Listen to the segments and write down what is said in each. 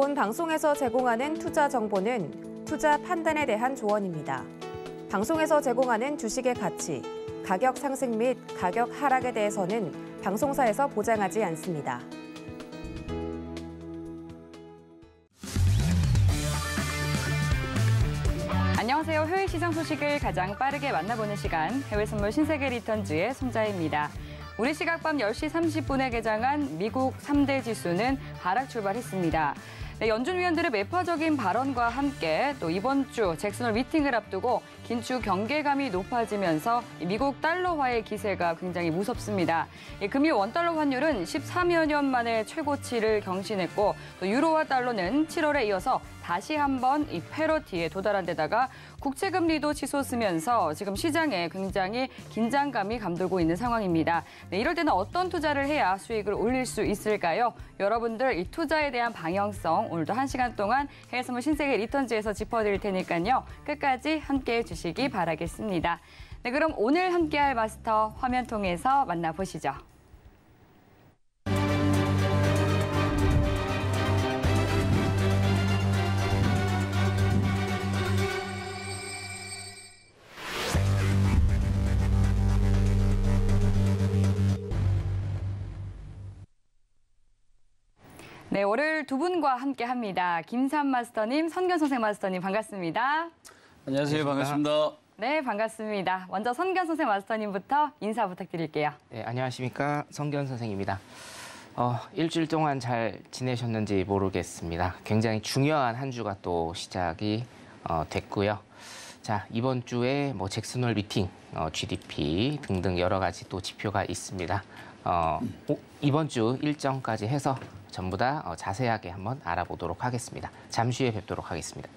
본 방송에서 제공하는 투자 정보는 투자 판단에 대한 조언입니다. 방송에서 제공하는 주식의 가치, 가격 상승 및 가격 하락에 대해서는 방송사에서 보장하지 않습니다. 안녕하세요. 해외 시장 소식을 가장 빠르게 만나보는 시간, 해외 선물 신세계 리턴즈의 손자입니다. 우리 시각 밤 10시 30분에 개장한 미국 3대 지수는 하락 출발했습니다. 네, 연준 위원들의 매파적인 발언과 함께 또 이번 주 잭슨홀 미팅을 앞두고 긴축 경계감이 높아지면서 미국 달러화의 기세가 굉장히 무섭습니다. 예, 금일 원달러 환율은 13여 년 만에 최고치를 경신했고 또 유로와 달러는 7월에 이어서 다시 한번 이 패러티에 도달한 데다가 국채금리도 치솟으면서 지금 시장에 굉장히 긴장감이 감돌고 있는 상황입니다. 네, 이럴 때는 어떤 투자를 해야 수익을 올릴 수 있을까요? 여러분들 이 투자에 대한 방향성 오늘도 한시간 동안 해외선물 신세계 리턴즈에서 짚어드릴 테니까요. 끝까지 함께해 주시기 바라겠습니다. 네, 그럼 오늘 함께할 마스터 화면 통해서 만나보시죠. 네, 월요일 두 분과 함께 합니다. 김삼 마스터님, 선견 선생 마스터님 반갑습니다. 안녕하세요. 반갑습니다. 네, 반갑습니다. 먼저 선견 선생 마스터님부터 인사 부탁드릴게요. 네, 안녕하십니까. 선견 선생입니다. 어, 일주일 동안 잘 지내셨는지 모르겠습니다. 굉장히 중요한 한 주가 또 시작이 어, 됐고요. 자, 이번 주에 뭐 잭슨홀 미팅, 어, GDP 등등 여러 가지 또 지표가 있습니다. 어, 음. 이번 주 일정까지 해서 전부 다 어, 자세하게 한번 알아보도록 하겠습니다. 잠시 후에 뵙도록 하겠습니다.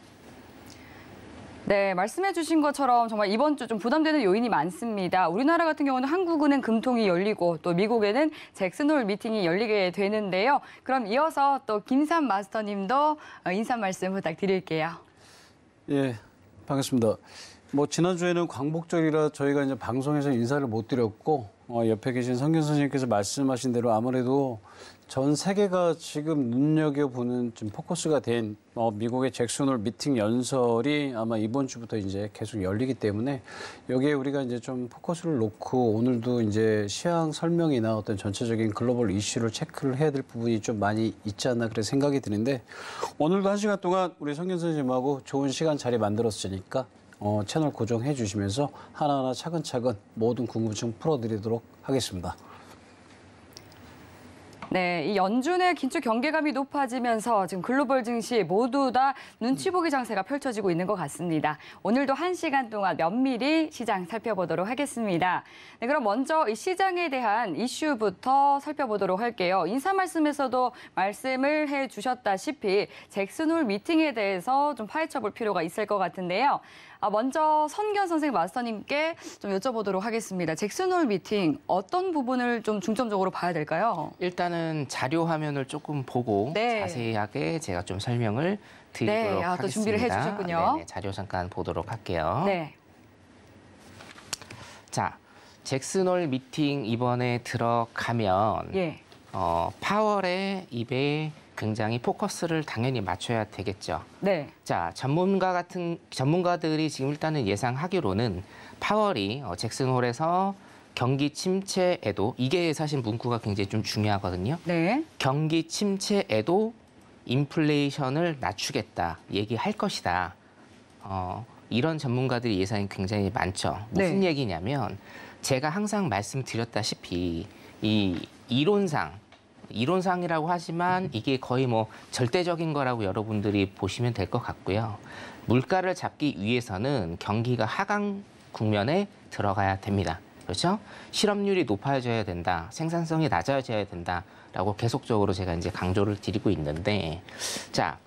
네, 말씀해 주신 것처럼 정말 이번 주 좀 부담되는 요인이 많습니다. 우리나라 같은 경우는 한국은행 금통이 열리고 또 미국에는 잭슨홀 미팅이 열리게 되는데요. 그럼 이어서 또 김삼 마스터님도 어, 인사 말씀 부탁드릴게요. 예, 반갑습니다. 뭐 지난주에는 광복절이라 저희가 이제 방송에서 인사를 못 드렸고 어, 옆에 계신 성균 선생님께서 말씀하신 대로 아무래도 전 세계가 지금 눈여겨보는 좀 포커스가 된 어, 미국의 잭슨홀 미팅 연설이 아마 이번 주부터 이제 계속 열리기 때문에 여기에 우리가 이제 좀 포커스를 놓고 오늘도 이제 시향 설명이나 어떤 전체적인 글로벌 이슈를 체크를 해야 될 부분이 좀 많이 있지 않나 그런 생각이 드는데 오늘도 한 시간 동안 우리 성균 선생님하고 좋은 시간 자리 만들었으니까 어, 채널 고정해 주시면서 하나하나 차근차근 모든 궁금증 풀어드리도록 하겠습니다. 네, 이 연준의 긴축 경계감이 높아지면서 지금 글로벌 증시 모두 다 눈치 보기 장세가 펼쳐지고 있는 것 같습니다. 오늘도 한시간 동안 면밀히 시장 살펴보도록 하겠습니다. 네, 그럼 먼저 이 시장에 대한 이슈부터 살펴보도록 할게요. 인사 말씀에서도 말씀을 해 주셨다시피 잭슨홀 미팅에 대해서 좀 파헤쳐 볼 필요가 있을 것 같은데요. 아, 먼저 선견 선생 마스터님께 좀 여쭤보도록 하겠습니다. 잭슨홀 미팅 어떤 부분을 좀 중점적으로 봐야 될까요? 일단은 자료 화면을 조금 보고 네. 자세하게 제가 좀 설명을 드리도록 네, 아, 하겠습니다. 준비를 해주셨군요. 네네, 네, 자료 잠깐 보도록 할게요. 네. 자, 잭슨홀 미팅 이번에 들어가면 예. 어, 파월의 입에 굉장히 포커스를 당연히 맞춰야 되겠죠. 네. 자, 전문가 같은 전문가들이 지금 일단은 예상하기로는 파월이 어, 잭슨홀에서 경기 침체에도 이게 사실 문구가 굉장히 좀 중요하거든요. 네. 경기 침체에도 인플레이션을 낮추겠다 얘기할 것이다. 어, 이런 전문가들의 예상이 굉장히 많죠. 무슨 네. 얘기냐면 제가 항상 말씀드렸다시피 이 이론상 이론상이라고 하지만 이게 거의 뭐 절대적인 거라고 여러분들이 보시면 될 것 같고요. 물가를 잡기 위해서는 경기가 하강 국면에 들어가야 됩니다. 그렇죠? 실업률이 높아져야 된다. 생산성이 낮아져야 된다라고 계속적으로 제가 이제 강조를 드리고 있는데 자,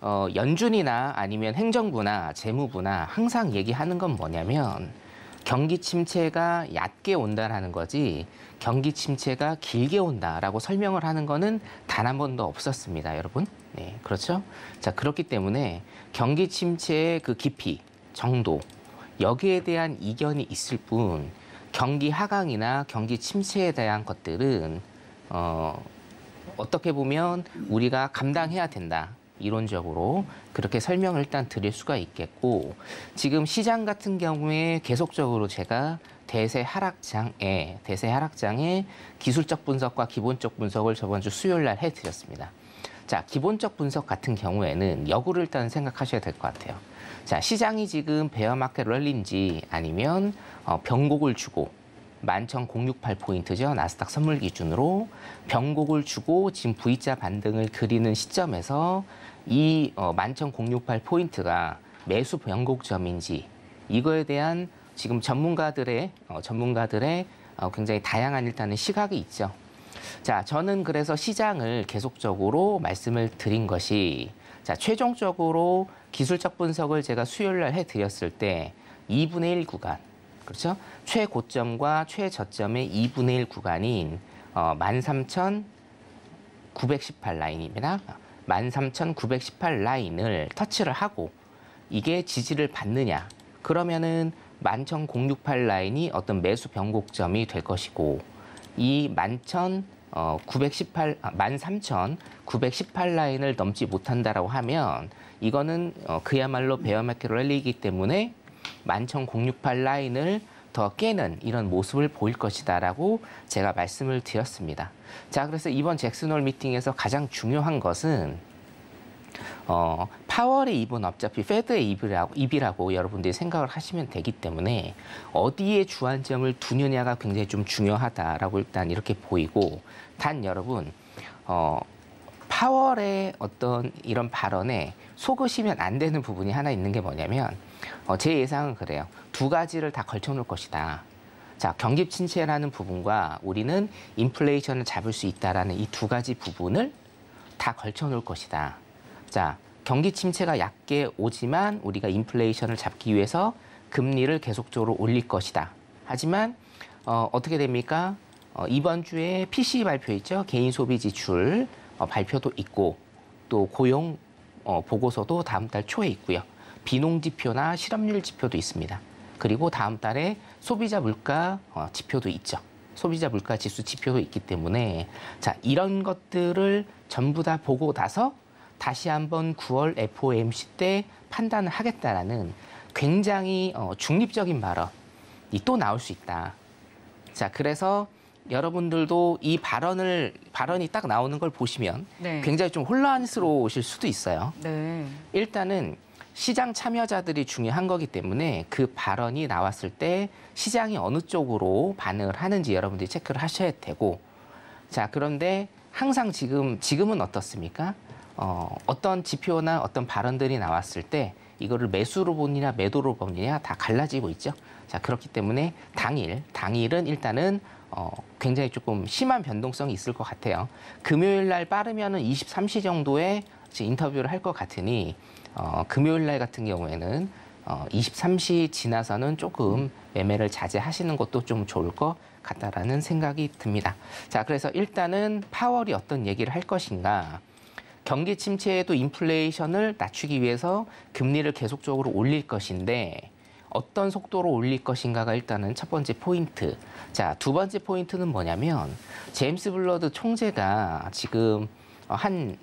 어 연준이나 아니면 행정부나 재무부나 항상 얘기하는 건 뭐냐면 경기 침체가 얕게 온다라는 거지 경기 침체가 길게 온다라고 설명을 하는 거는 단 한 번도 없었습니다, 여러분. 네, 그렇죠? 자, 그렇기 때문에 경기 침체의 그 깊이, 정도 여기에 대한 이견이 있을 뿐 경기 하강이나 경기 침체에 대한 것들은 어, 어떻게 보면 우리가 감당해야 된다. 이론적으로 그렇게 설명을 일단 드릴 수가 있겠고 지금 시장 같은 경우에 계속적으로 제가 대세 하락장에 대세 하락장에 기술적 분석과 기본적 분석을 저번 주 수요일 날 해드렸습니다. 자, 기본적 분석 같은 경우에는 여으를 일단 생각하셔야 될 것 같아요. 자, 시장이 지금 베어마켓 럴린지 아니면 어, 변곡을 주고 11,068포인트죠. 나스닥 선물 기준으로 변곡을 주고 지금 V자 반등을 그리는 시점에서 이 어, 11,068 포인트가 매수 변곡점인지 이거에 대한 지금 전문가들의 어, 전문가들의 어, 굉장히 다양한 일단은 시각이 있죠. 자, 저는 그래서 시장을 계속적으로 말씀을 드린 것이 자, 최종적으로 기술적 분석을 제가 수요일 날 해드렸을 때 2분의 1 구간, 그렇죠? 최고점과 최저점의 2분의 1 구간인 어, 13,918 라인입니다. 13,918 라인을 터치를 하고 이게 지지를 받느냐 그러면은 11,068 라인이 어떤 매수 변곡점이 될 것이고 이11,918 어, 아, 13,918 라인을 넘지 못한다라고 하면 이거는 어, 그야말로 베어마켓 랠리이기 때문에 11,068 라인을 더 깨는 이런 모습을 보일 것이다라고 제가 말씀을 드렸습니다. 자, 그래서 이번 잭슨홀 미팅에서 가장 중요한 것은 어, 파월의 입은 어차피 패드의 입이라고, 입이라고 여러분들이 생각을 하시면 되기 때문에 어디에 주안점을 두느냐가 굉장히 좀 중요하다라고 일단 이렇게 보이고 단 여러분 어, 파월의 어떤 이런 발언에 속으시면 안 되는 부분이 하나 있는 게 뭐냐면 어, 제 예상은 그래요. 두 가지를 다 걸쳐놓을 것이다. 자, 경기 침체라는 부분과 우리는 인플레이션을 잡을 수 있다라는 이 두 가지 부분을 다 걸쳐놓을 것이다. 자, 경기 침체가 약게 오지만 우리가 인플레이션을 잡기 위해서 금리를 계속적으로 올릴 것이다. 하지만 어, 어떻게 됩니까? 어, 이번 주에 p c e 발표 있죠. 개인 소비 지출 어, 발표도 있고 또 고용 어, 보고서도 다음 달 초에 있고요. 비농 지표나 실업률 지표도 있습니다. 그리고 다음 달에 소비자 물가 어, 지표도 있죠. 소비자 물가 지수 지표도 있기 때문에 자 이런 것들을 전부 다 보고 나서 다시 한번 9월 FOMC 때 판단을 하겠다라는 굉장히 어, 중립적인 발언이 또 나올 수 있다. 자 그래서 여러분들도 이 발언을 발언이 딱 나오는 걸 보시면 네. 굉장히 좀 혼란스러우실 수도 있어요. 네. 일단은 시장 참여자들이 중요한 거기 때문에 그 발언이 나왔을 때 시장이 어느 쪽으로 반응을 하는지 여러분들이 체크를 하셔야 되고 자 그런데 항상 지금 지금은 어떻습니까? 어, 어떤 지표나 어떤 발언들이 나왔을 때 이거를 매수로 보느냐 매도로 보느냐 다 갈라지고 있죠. 자 그렇기 때문에 당일 당일은 일단은 어, 굉장히 조금 심한 변동성이 있을 것 같아요. 금요일 날 빠르면은 23시 정도에 인터뷰를 할 것 같으니 어, 금요일 날 같은 경우에는 어, 23시 지나서는 조금 매매를 자제하시는 것도 좀 좋을 것 같다라는 생각이 듭니다. 자, 그래서 일단은 파월이 어떤 얘기를 할 것인가. 경기 침체에도 인플레이션을 낮추기 위해서 금리를 계속적으로 올릴 것인데 어떤 속도로 올릴 것인가가 일단은 첫 번째 포인트. 자, 두 번째 포인트는 뭐냐면 제임스 블러드 총재가 지금 한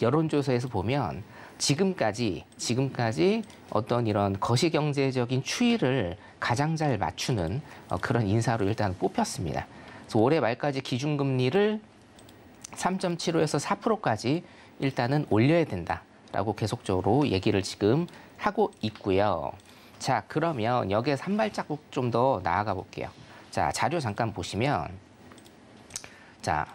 여론조사에서 보면 지금까지 지금까지 어떤 이런 거시 경제적인 추이를 가장 잘 맞추는 어, 그런 인사로 일단 뽑혔습니다. 그래서 올해 말까지 기준금리를 3.75에서 4%까지 일단은 올려야 된다라고 계속적으로 얘기를 지금 하고 있고요. 자, 그러면 여기에 산발자국 좀 더 나아가 볼게요. 자, 자료 잠깐 보시면 자,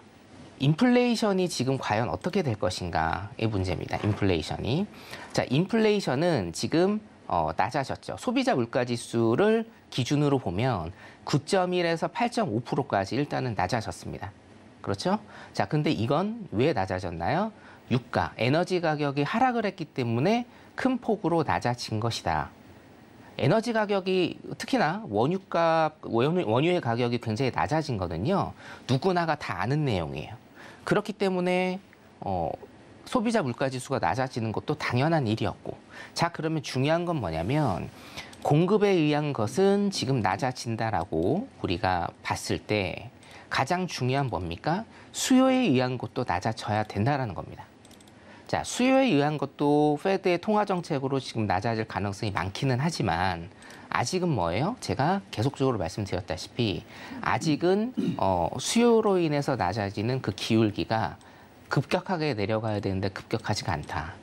인플레이션이 지금 과연 어떻게 될 것인가의 문제입니다. 인플레이션이. 자, 인플레이션은 지금 어, 낮아졌죠. 소비자 물가 지수를 기준으로 보면 9.1에서 8.5%까지 일단은 낮아졌습니다. 그렇죠? 자, 근데 이건 왜 낮아졌나요? 유가, 에너지 가격이 하락을 했기 때문에 큰 폭으로 낮아진 것이다. 에너지 가격이 특히나 원유가 원유의 가격이 굉장히 낮아진 거는요. 누구나가 다 아는 내용이에요. 그렇기 때문에 어, 소비자 물가 지수가 낮아지는 것도 당연한 일이었고 자 그러면 중요한 건 뭐냐면 공급에 의한 것은 지금 낮아진다라고 우리가 봤을 때 가장 중요한 뭡니까 수요에 의한 것도 낮아져야 된다라는 겁니다. 자 수요에 의한 것도 페드의 통화 정책으로 지금 낮아질 가능성이 많기는 하지만 아직은 뭐예요? 제가 계속적으로 말씀드렸다시피 아직은 어, 수요로 인해서 낮아지는 그 기울기가 급격하게 내려가야 되는데 급격하지가 않다.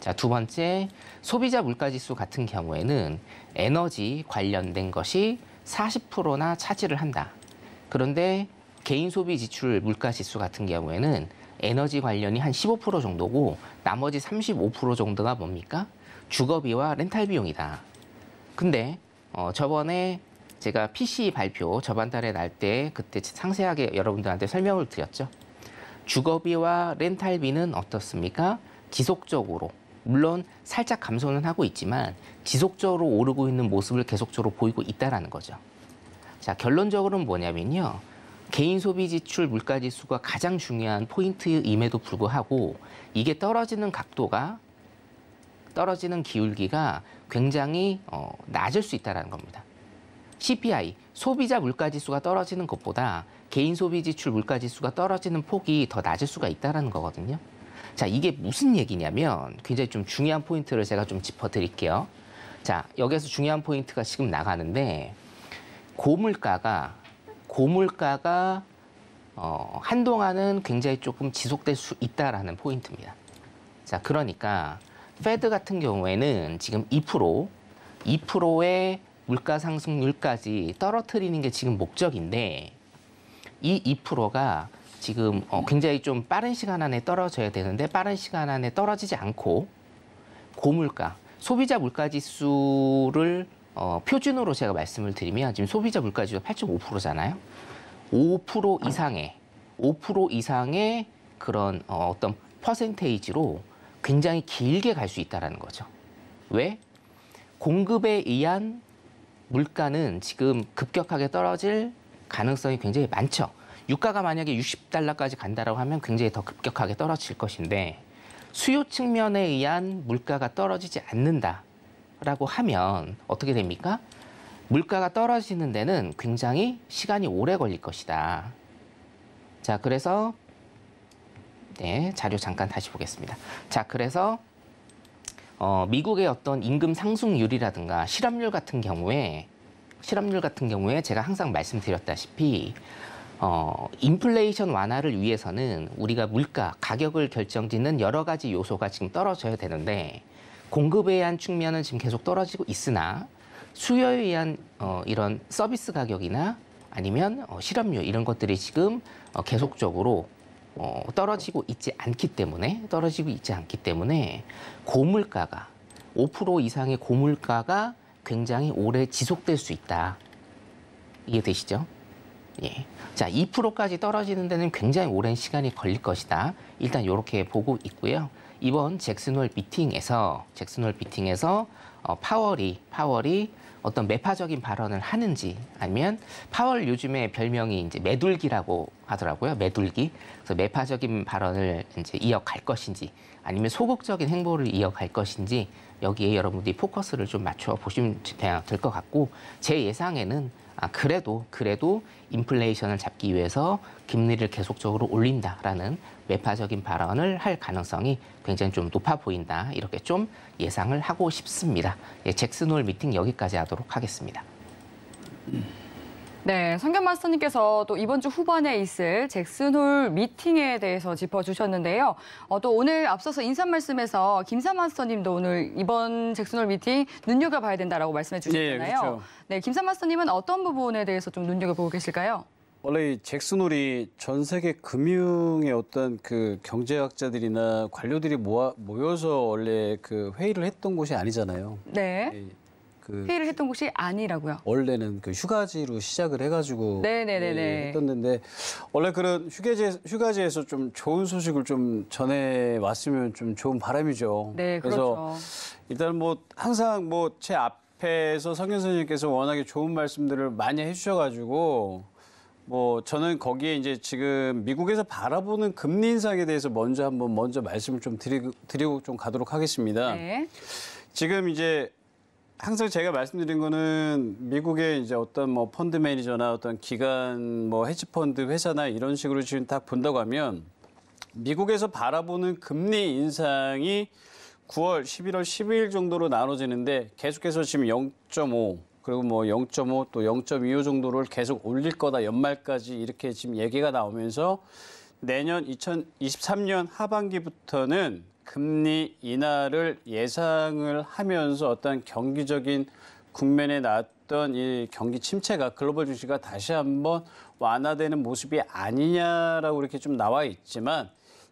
자, 두 번째 소비자 물가지수 같은 경우에는 에너지 관련된 것이 40%나 차지를 한다. 그런데 개인 소비 지출 물가지수 같은 경우에는 에너지 관련이 한 15% 정도고 나머지 35% 정도가 뭡니까? 주거비와 렌탈 비용이다. 근데 어, 저번에 제가 PC 발표 저번 달에 날 때 그때 상세하게 여러분들한테 설명을 드렸죠. 주거비와 렌탈비는 어떻습니까? 지속적으로 물론 살짝 감소는 하고 있지만 지속적으로 오르고 있는 모습을 계속적으로 보이고 있다라는 거죠. 자, 결론적으로는 뭐냐면요. 개인 소비 지출 물가 지수가 가장 중요한 포인트임에도 불구하고 이게 떨어지는 각도가 떨어지는 기울기가 굉장히 어, 낮을 수 있다는 겁니다. CPI, 소비자 물가지수가 떨어지는 것보다 개인 소비지출 물가지수가 떨어지는 폭이 더 낮을 수가 있다는 거거든요. 자, 이게 무슨 얘기냐면 굉장히 좀 중요한 포인트를 제가 좀 짚어드릴게요. 자, 여기에서 중요한 포인트가 지금 나가는데 고물가가 고물가가 어, 한동안은 굉장히 조금 지속될 수 있다라는 포인트입니다. 자, 그러니까 페드 같은 경우에는 지금 2% 2%의 물가 상승률까지 떨어뜨리는 게 지금 목적인데 이 2%가 지금 어, 굉장히 좀 빠른 시간 안에 떨어져야 되는데 빠른 시간 안에 떨어지지 않고 고물가 소비자 물가 지수를 어, 표준으로 제가 말씀을 드리면 지금 소비자 물가 지수 가 8.5%잖아요. 5% 이상의 5% 이상의 그런 어, 어떤 퍼센테이지로 굉장히 길게 갈 수 있다는 거죠. 왜? 공급에 의한 물가는 지금 급격하게 떨어질 가능성이 굉장히 많죠. 유가가 만약에 60달러까지 간다고 하면 굉장히 더 급격하게 떨어질 것인데 수요 측면에 의한 물가가 떨어지지 않는다라고 하면 어떻게 됩니까? 물가가 떨어지는 데는 굉장히 시간이 오래 걸릴 것이다. 자, 그래서 네, 자료 잠깐 다시 보겠습니다. 자, 그래서 어, 미국의 어떤 임금 상승률이라든가 실업률 같은 경우에 실업률 같은 경우에 제가 항상 말씀드렸다시피 어, 인플레이션 완화를 위해서는 우리가 물가, 가격을 결정짓는 여러 가지 요소가 지금 떨어져야 되는데 공급에 의한 측면은 지금 계속 떨어지고 있으나 수요에 의한 어, 이런 서비스 가격이나 아니면 어, 실업률 이런 것들이 지금 어, 계속적으로 어, 떨어지고 있지 않기 때문에 떨어지고 있지 않기 때문에 고물가가 5% 이상의 고물가가 굉장히 오래 지속될 수 있다. 이해되시죠? 예. 자, 2%까지 떨어지는 데는 굉장히 오랜 시간이 걸릴 것이다. 일단 이렇게 보고 있고요. 이번 잭슨홀 미팅에서 잭슨홀 미팅에서 어, 파월이 파월이 어떤 매파적인 발언을 하는지 아니면 파월 요즘에 별명이 이제 매둘기라고 하더라고요. 매둘기. 그래서 매파적인 발언을 이제 이어갈 것인지 아니면 소극적인 행보를 이어갈 것인지 여기에 여러분들이 포커스를 좀 맞춰 보시면 될 것 같고 제 예상에는 아, 그래도 그래도 인플레이션을 잡기 위해서 금리를 계속적으로 올린다라는 매파적인 발언을 할 가능성이 굉장히 좀 높아 보인다. 이렇게 좀 예상을 하고 싶습니다. 예, 잭슨홀 미팅 여기까지 하도록 하겠습니다. 네, 성견 마스터님께서 또 이번 주 후반에 있을 잭슨홀 미팅에 대해서 짚어주셨는데요. 어, 또 오늘 앞서서 인사 말씀에서 김사 마스터님도 오늘 이번 잭슨홀 미팅 눈여겨봐야 된다라 말씀해 주셨잖아요. 네, 그렇죠. 네 김사 마스터님은 어떤 부분에 대해서 좀 눈여겨보고 계실까요? 원래 잭슨홀이 전 세계 금융의 어떤 그 경제학자들이나 관료들이 모아, 모여서 원래 그 회의를 했던 곳이 아니잖아요. 네. 그 회의를 했던 곳이 아니라고요. 원래는 그 휴가지로 시작을 해가지고 네네네네. 네, 네, 네. 했었는데 원래 그런 휴게지 휴가지에서 좀 좋은 소식을 좀 전해 왔으면 좀 좋은 바람이죠. 네, 그래서 그렇죠. 일단 뭐 항상 뭐 제 앞에서 성현 선생님께서 워낙에 좋은 말씀들을 많이 해주셔가지고 뭐 저는 거기에 이제 지금 미국에서 바라보는 금리 인상에 대해서 먼저 한번 먼저 말씀을 좀 드리고, 드리고 좀 가도록 하겠습니다. 네. 지금 이제 항상 제가 말씀드린 거는 미국의 이제 어떤 뭐 펀드 매니저나 어떤 기관 뭐 헤지펀드 회사나 이런 식으로 지금 딱 본다고 하면 미국에서 바라보는 금리 인상이 9월, 11월, 12일 정도로 나눠지는데 계속해서 지금 0.5 그리고 뭐 0.5 또 0.25 정도를 계속 올릴 거다 연말까지 이렇게 지금 얘기가 나오면서 내년 2023년 하반기부터는 금리 인하를 예상을 하면서 어떤 경기적인 국면에 나던이 경기 침체가 글로벌 주식가 다시 한번 완화되는 모습이 아니냐라고 이렇게 좀 나와 있지만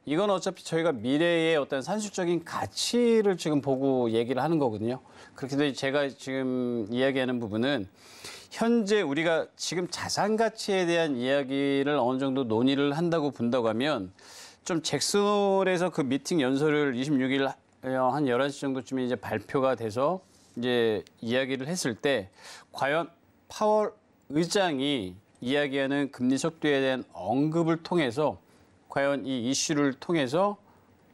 이건 어차피 저희가 미래의 어떤 산술적인 가치를 지금 보고 얘기를 하는 거거든요. 그렇게 돼서 제가 지금 이야기하는 부분은 현재 우리가 지금 자산 가치에 대한 이야기를 어느 정도 논의를 한다고 본다고 하면 좀 잭슨홀에서 그 미팅 연설을 26일 어, 한 11시 정도쯤에 이제 발표가 돼서 이제 이야기를 했을 때 과연 파월 의장이 이야기하는 금리 속도에 대한 언급을 통해서 과연 이 이슈를 통해서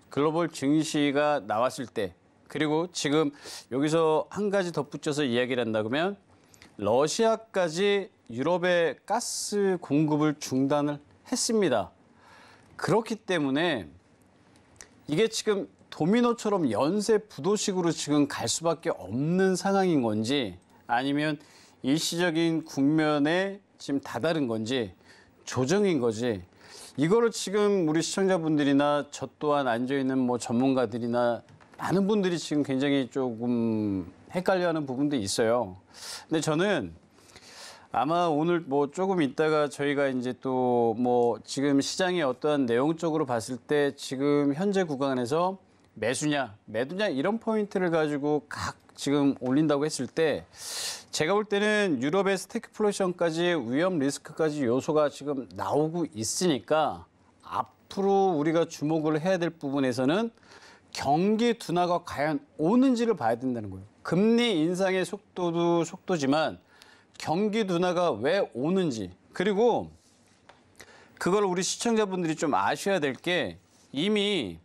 글로벌 증시가 나왔을 때 그리고 지금 여기서 한 가지 덧붙여서 이야기를 한다면 러시아까지 유럽의 가스 공급을 중단을 했습니다. 그렇기 때문에 이게 지금 도미노처럼 연쇄 부도식으로 지금 갈 수밖에 없는 상황인 건지 아니면 일시적인 국면에 지금 다다른 건지 조정인 거지 이거를 지금 우리 시청자분들이나 저 또한 앉아있는 뭐 전문가들이나 많은 분들이 지금 굉장히 조금 헷갈려하는 부분도 있어요. 근데 저는 아마 오늘 뭐 조금 있다가 저희가 이제 또 뭐 지금 시장의 어떠 내용적으로 봤을 때 지금 현재 구간에서 매수냐, 매도냐 이런 포인트를 가지고 각 지금 올린다고 했을 때 제가 볼 때는 유럽의 스테크플레이션까지 위험 리스크까지 요소가 지금 나오고 있으니까 앞으로 우리가 주목을 해야 될 부분에서는 경기 둔화가 과연 오는지를 봐야 된다는 거예요. 금리 인상의 속도도 속도지만 경기 둔화가 왜 오는지 그리고 그걸 우리 시청자분들이 좀 아셔야 될 게 이미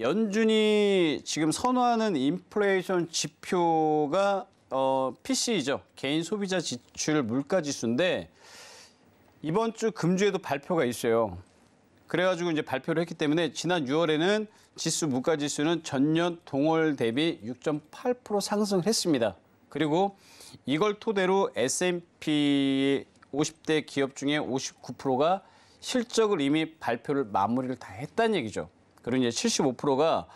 연준이 지금 선호하는 인플레이션 지표가 어, PC이죠. 개인 소비자 지출 물가 지수인데 이번 주 금주에도 발표가 있어요. 그래가지고 이제 발표를 했기 때문에 지난 6월에는 지수 물가 지수는 전년 동월 대비 6.8% 상승을 했습니다. 그리고 이걸 토대로 S&P 50대 기업 중에 59%가 실적을 이미 발표를 마무리를 다 했다는 얘기죠. 그리고 이제 75%가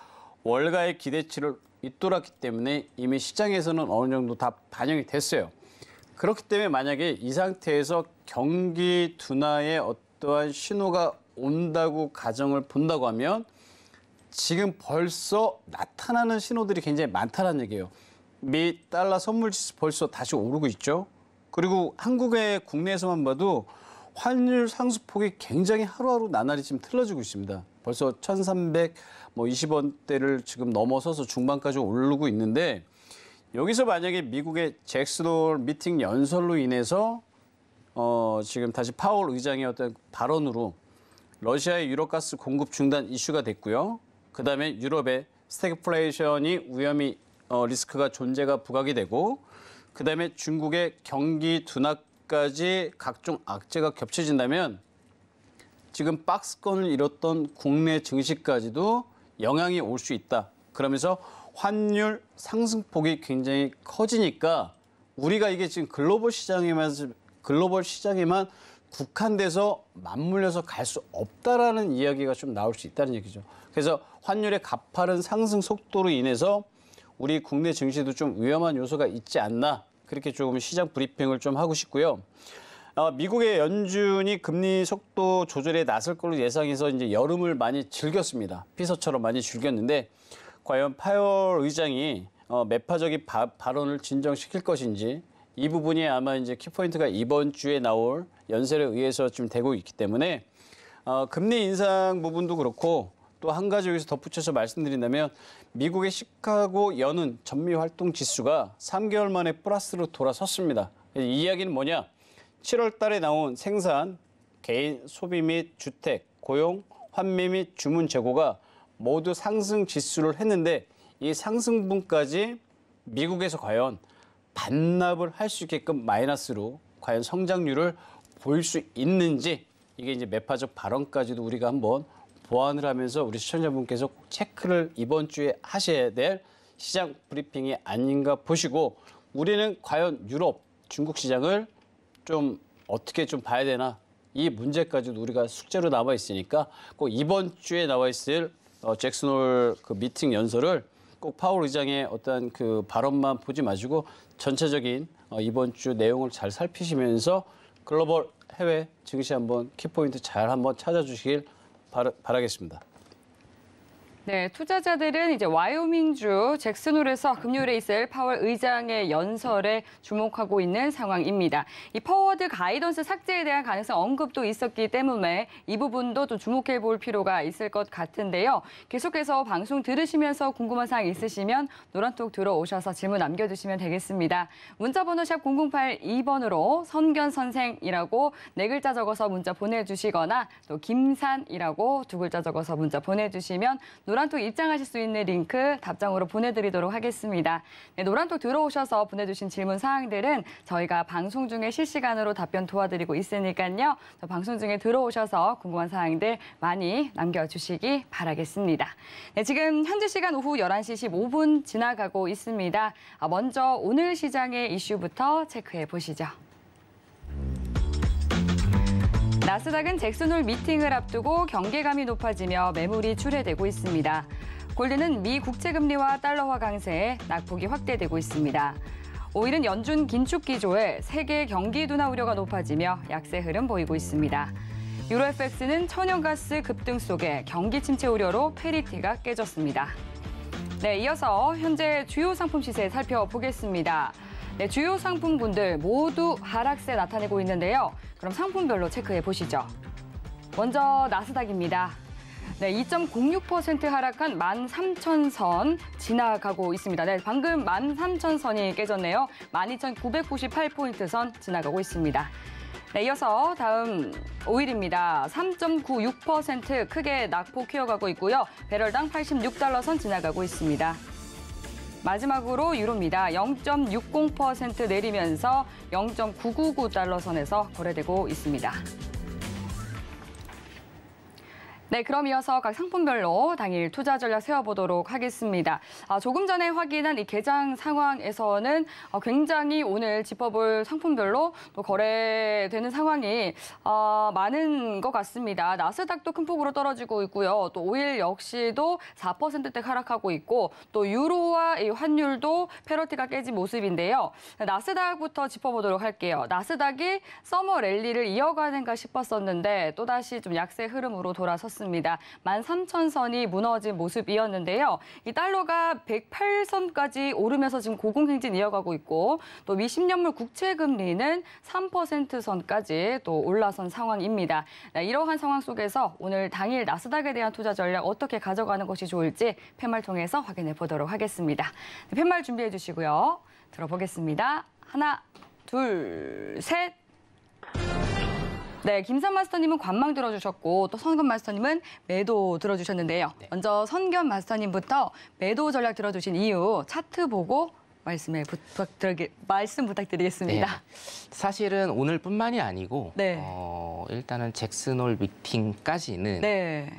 월가의 기대치를 잇돌았기 때문에 이미 시장에서는 어느 정도 다 반영이 됐어요. 그렇기 때문에 만약에 이 상태에서 경기 둔화의 어떠한 신호가 온다고 가정을 본다고 하면 지금 벌써 나타나는 신호들이 굉장히 많다는 얘기예요. 미 달러 선물 지수 벌써 다시 오르고 있죠. 그리고 한국의 국내에서만 봐도 환율 상승폭이 굉장히 하루하루 나날이 지금 틀어지고 있습니다. 벌써 1,320원대를 뭐 지금 넘어서서 중반까지 오르고 있는데 여기서 만약에 미국의 잭스홀 미팅 연설로 인해서 어, 지금 다시 파월 의장의 어떤 발언으로 러시아의 유럽가스 공급 중단 이슈가 됐고요. 그다음에 유럽의 스태그플레이션이 위험이 어, 리스크가 존재가 부각이 되고 그다음에 중국의 경기 둔화까지 각종 악재가 겹쳐진다면 지금 박스권을 잃었던 국내 증시까지도 영향이 올 수 있다. 그러면서 환율 상승폭이 굉장히 커지니까 우리가 이게 지금 글로벌 시장에만 글로벌 시장에만 국한돼서 맞물려서 갈 수 없다라는 이야기가 좀 나올 수 있다는 얘기죠. 그래서 환율의 가파른 상승 속도로 인해서 우리 국내 증시도 좀 위험한 요소가 있지 않나 그렇게 조금 시장 브리핑을 좀 하고 싶고요. 어, 미국의 연준이 금리 속도 조절에 나설 걸로 예상해서 이제 여름을 많이 즐겼습니다. 피서처럼 많이 즐겼는데 과연 파월 의장이 어, 매파적인 바, 발언을 진정시킬 것인지 이 부분이 아마 이제 키포인트가 이번 주에 나올 연세에 의해서 지금 되고 있기 때문에 어, 금리 인상 부분도 그렇고 또 한 가지 여기서 덧붙여서 말씀드린다면 미국의 시카고 연은 전미 활동 지수가 3개월 만에 플러스로 돌아섰습니다. 이 이야기는 뭐냐? 7월 달에 나온 생산, 개인 소비 및 주택, 고용, 환매 및 주문 재고가 모두 상승 지수를 했는데 이 상승분까지 미국에서 과연 반납을 할 수 있게끔 마이너스로 과연 성장률을 보일 수 있는지 이게 이제 매파적 발언까지도 우리가 한번 보완을 하면서 우리 시청자분께서 꼭 체크를 이번 주에 하셔야 될 시장 브리핑이 아닌가 보시고 우리는 과연 유럽, 중국 시장을 좀 어떻게 좀 봐야 되나 이 문제까지도 우리가 숙제로 남아 있으니까 꼭 이번 주에 나와 있을 어, 잭슨홀 그 미팅 연설을 꼭 파월 의장의 어떤 그 발언만 보지 마시고 전체적인 어, 이번 주 내용을 잘 살피시면서 글로벌 해외 증시 한번 키포인트 잘 한번 찾아주시길 바라, 바라겠습니다. 네, 투자자들은 이제 와이오밍주 잭슨홀에서 금요일에 있을 파월 의장의 연설에 주목하고 있는 상황입니다. 이 파워드 가이던스 삭제에 대한 가능성 언급도 있었기 때문에 이 부분도 또 주목해 볼 필요가 있을 것 같은데요. 계속해서 방송 들으시면서 궁금한 사항 있으시면 노란톡 들어오셔서 질문 남겨주시면 되겠습니다. 문자번호 샵 0082번으로 선견 선생이라고 네 글자 적어서 문자 보내주시거나 또 김산이라고 두 글자 적어서 문자 보내주시면 노란톡 입장하실 수 있는 링크 답장으로 보내드리도록 하겠습니다. 네, 노란톡 들어오셔서 보내주신 질문 사항들은 저희가 방송 중에 실시간으로 답변 도와드리고 있으니까요. 방송 중에 들어오셔서 궁금한 사항들 많이 남겨주시기 바라겠습니다. 네, 지금 현재 시간 오후 11시 15분 지나가고 있습니다. 먼저 오늘 시장의 이슈부터 체크해 보시죠. 나스닥은 잭슨홀 미팅을 앞두고 경계감이 높아지며 매물이 출회되고 있습니다. 골드는 미 국채금리와 달러화 강세에 낙폭이 확대되고 있습니다. 오일은 연준 긴축 기조에 세계 경기 둔화 우려가 높아지며 약세 흐름 보이고 있습니다. 유로 FX는 천연가스 급등 속에 경기 침체 우려로 페리티가 깨졌습니다. 네, 이어서 현재 주요 상품 시세 살펴보겠습니다. 네, 주요 상품분들 모두 하락세 나타내고 있는데요. 그럼 상품별로 체크해 보시죠. 먼저 나스닥입니다. 네, 2.06% 하락한 13,000선 지나가고 있습니다. 네, 방금 13,000선이 깨졌네요. 12,998포인트 선 지나가고 있습니다. 네, 이어서 다음 5일입니다3.96% 크게 낙폭 키어가고 있고요. 배럴당 86달러 선 지나가고 있습니다. 마지막으로 유로입니다. 0.60% 내리면서 0.999달러 선에서 거래되고 있습니다. 네, 그럼 이어서 각 상품별로 당일 투자 전략 세워보도록 하겠습니다. 아, 조금 전에 확인한 이 개장 상황에서는 어, 굉장히 오늘 짚어볼 상품별로 또 거래되는 상황이 어, 많은 것 같습니다. 나스닥도 큰 폭으로 떨어지고 있고요. 또 오일 역시도 4%대 하락하고 있고 또 유로와 이 환율도 패러티가 깨진 모습인데요. 나스닥부터 짚어보도록 할게요. 나스닥이 서머 랠리를 이어가는가 싶었었는데 또다시 좀 약세 흐름으로 돌아섰습니다. 떨어졌습니다. 13,000선이 무너진 모습이었는데요. 이 달러가 108선까지 오르면서 지금 고공행진 이어가고 있고 또미1년물 국채 금리는 3%선까지 또 올라선 상황입니다. 네, 이러한 상황 속에서 오늘 당일 나스닥에 대한 투자 전략 어떻게 가져가는 것이 좋을지 팻말 통해서 확인해 보도록 하겠습니다. 네, 팻말 준비해 주시고요. 들어보겠습니다. 하나, 둘, 셋. 네, 김산 마스터님은 관망 들어주셨고 또 선건 마스터님은 매도 들어주셨는데요. 네. 먼저 선견 마스터님부터 매도 전략 들어주신 이유 차트 보고 말씀해 부탁드리, 말씀 부탁드리겠습니다. 네. 사실은 오늘뿐만이 아니고 네. 어, 일단은 잭슨홀 미팅까지는 네.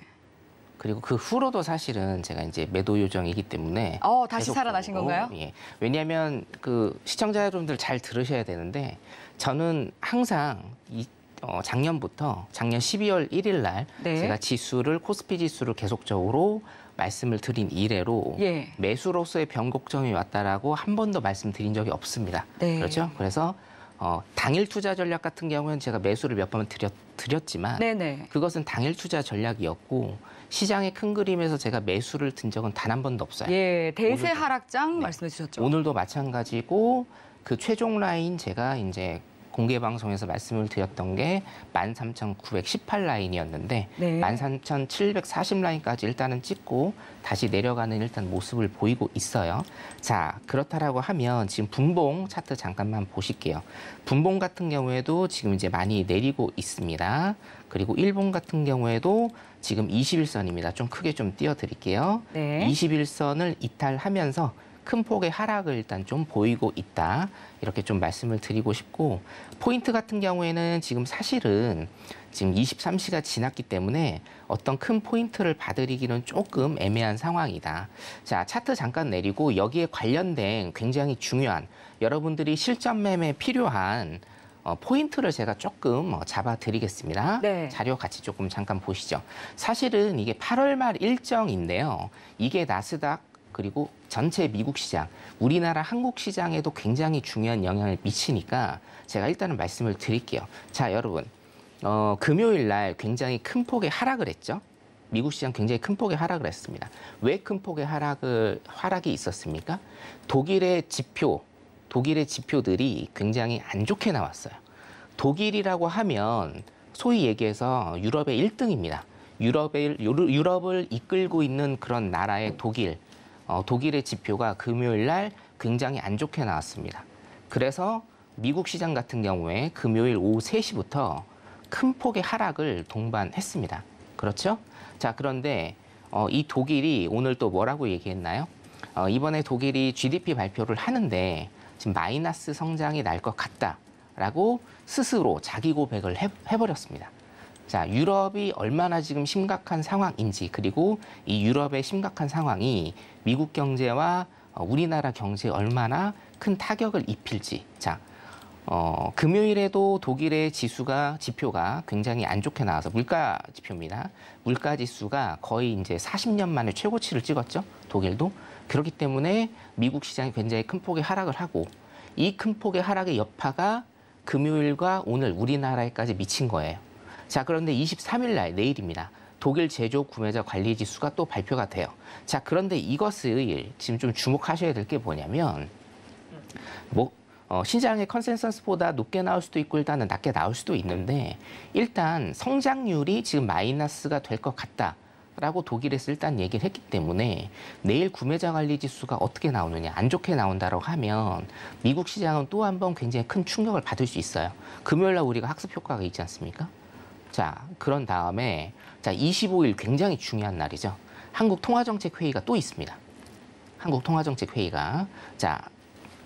그리고 그 후로도 사실은 제가 이제 매도 요정이기 때문에 어, 다시 살아나신 보고, 건가요? 예. 왜냐하면 그 시청자 여러분들 잘 들으셔야 되는데 저는 항상 이 어, 작년부터 작년 12월 1일 날 네. 제가 지수를 코스피 지수를 계속적으로 말씀을 드린 이래로 예. 매수로서의 변곡점이 왔다라고 한 번도 말씀드린 적이 없습니다. 네. 그렇죠? 그래서 어, 당일 투자 전략 같은 경우는 제가 매수를 몇 번 드렸, 드렸지만 네네. 네. 그것은 당일 투자 전략이었고 시장의 큰 그림에서 제가 매수를 든 적은 단 한 번도 없어요. 예, 대세 오늘도, 하락장 네. 말씀해 주셨죠. 오늘도 마찬가지고 그 최종 라인 제가 이제 공개 방송에서 말씀을 드렸던 게 13,918라인이었는데 네. 13,740라인까지 일단은 찍고 다시 내려가는 일단 모습을 보이고 있어요. 자, 그렇다라고 하면 지금 분봉 차트 잠깐만 보실게요. 분봉 같은 경우에도 지금 이제 많이 내리고 있습니다. 그리고 일본 같은 경우에도 지금 21선입니다. 좀 크게 좀 띄워드릴게요. 네. 21선을 이탈하면서 큰 폭의 하락을 일단 좀 보이고 있다. 이렇게 좀 말씀을 드리고 싶고 포인트 같은 경우에는 지금 사실은 지금 23시가 지났기 때문에 어떤 큰 포인트를 받으리기는 조금 애매한 상황이다. 자, 차트 잠깐 내리고 여기에 관련된 굉장히 중요한 여러분들이 실전 매매 필요한 어, 포인트를 제가 조금 어, 잡아드리겠습니다. 네. 자료 같이 조금 잠깐 보시죠. 사실은 이게 8월 말 일정인데요. 이게 나스닥 그리고 전체 미국 시장, 우리나라 한국 시장에도 굉장히 중요한 영향을 미치니까 제가 일단은 말씀을 드릴게요. 자, 여러분. 어, 금요일 날 굉장히 큰 폭의 하락을 했죠. 미국 시장 굉장히 큰 폭의 하락을 했습니다. 왜 큰 폭의 하락을 하락이 있었습니까? 독일의 지표, 독일의 지표들이 굉장히 안 좋게 나왔어요. 독일이라고 하면 소위 얘기해서 유럽의 1등입니다. 유럽의 유럽을 이끌고 있는 그런 나라의 독일. 어, 독일의 지표가 금요일 날 굉장히 안 좋게 나왔습니다. 그래서 미국 시장 같은 경우에 금요일 오후 3시부터 큰 폭의 하락을 동반했습니다. 그렇죠? 자, 그런데 어, 이 독일이 오늘 또 뭐라고 얘기했나요? 어, 이번에 독일이 GDP 발표를 하는데 지금 마이너스 성장이 날 것 같다라고 스스로 자기 고백을 해, 해버렸습니다. 자, 유럽이 얼마나 지금 심각한 상황인지 그리고 이 유럽의 심각한 상황이 미국 경제와 어, 우리나라 경제에 얼마나 큰 타격을 입힐지. 자, 어, 금요일에도 독일의 지수가 지표가 굉장히 안 좋게 나와서 물가 지표입니다. 물가 지수가 거의 이제 40년 만에 최고치를 찍었죠. 독일도. 그렇기 때문에 미국 시장이 굉장히 큰 폭의 하락을 하고 이 큰 폭의 하락의 여파가 금요일과 오늘 우리나라에까지 미친 거예요. 자, 그런데 23일 날 내일입니다. 독일 제조 구매자 관리 지수가 또 발표가 돼요. 자, 그런데 이것을 지금 좀 주목하셔야 될 게 뭐냐면 뭐 어, 시장의 컨센서스보다 높게 나올 수도 있고 일단은 낮게 나올 수도 있는데 일단 성장률이 지금 마이너스가 될 것 같다. 라고 독일에서 일단 얘기를 했기 때문에 내일 구매자 관리 지수가 어떻게 나오느냐 안 좋게 나온다고 하면 미국 시장은 또 한 번 굉장히 큰 충격을 받을 수 있어요. 금요일 날 우리가 학습 효과가 있지 않습니까? 자, 그런 다음에 자, 25일 굉장히 중요한 날이죠. 한국 통화정책 회의가 또 있습니다. 한국 통화정책 회의가 자,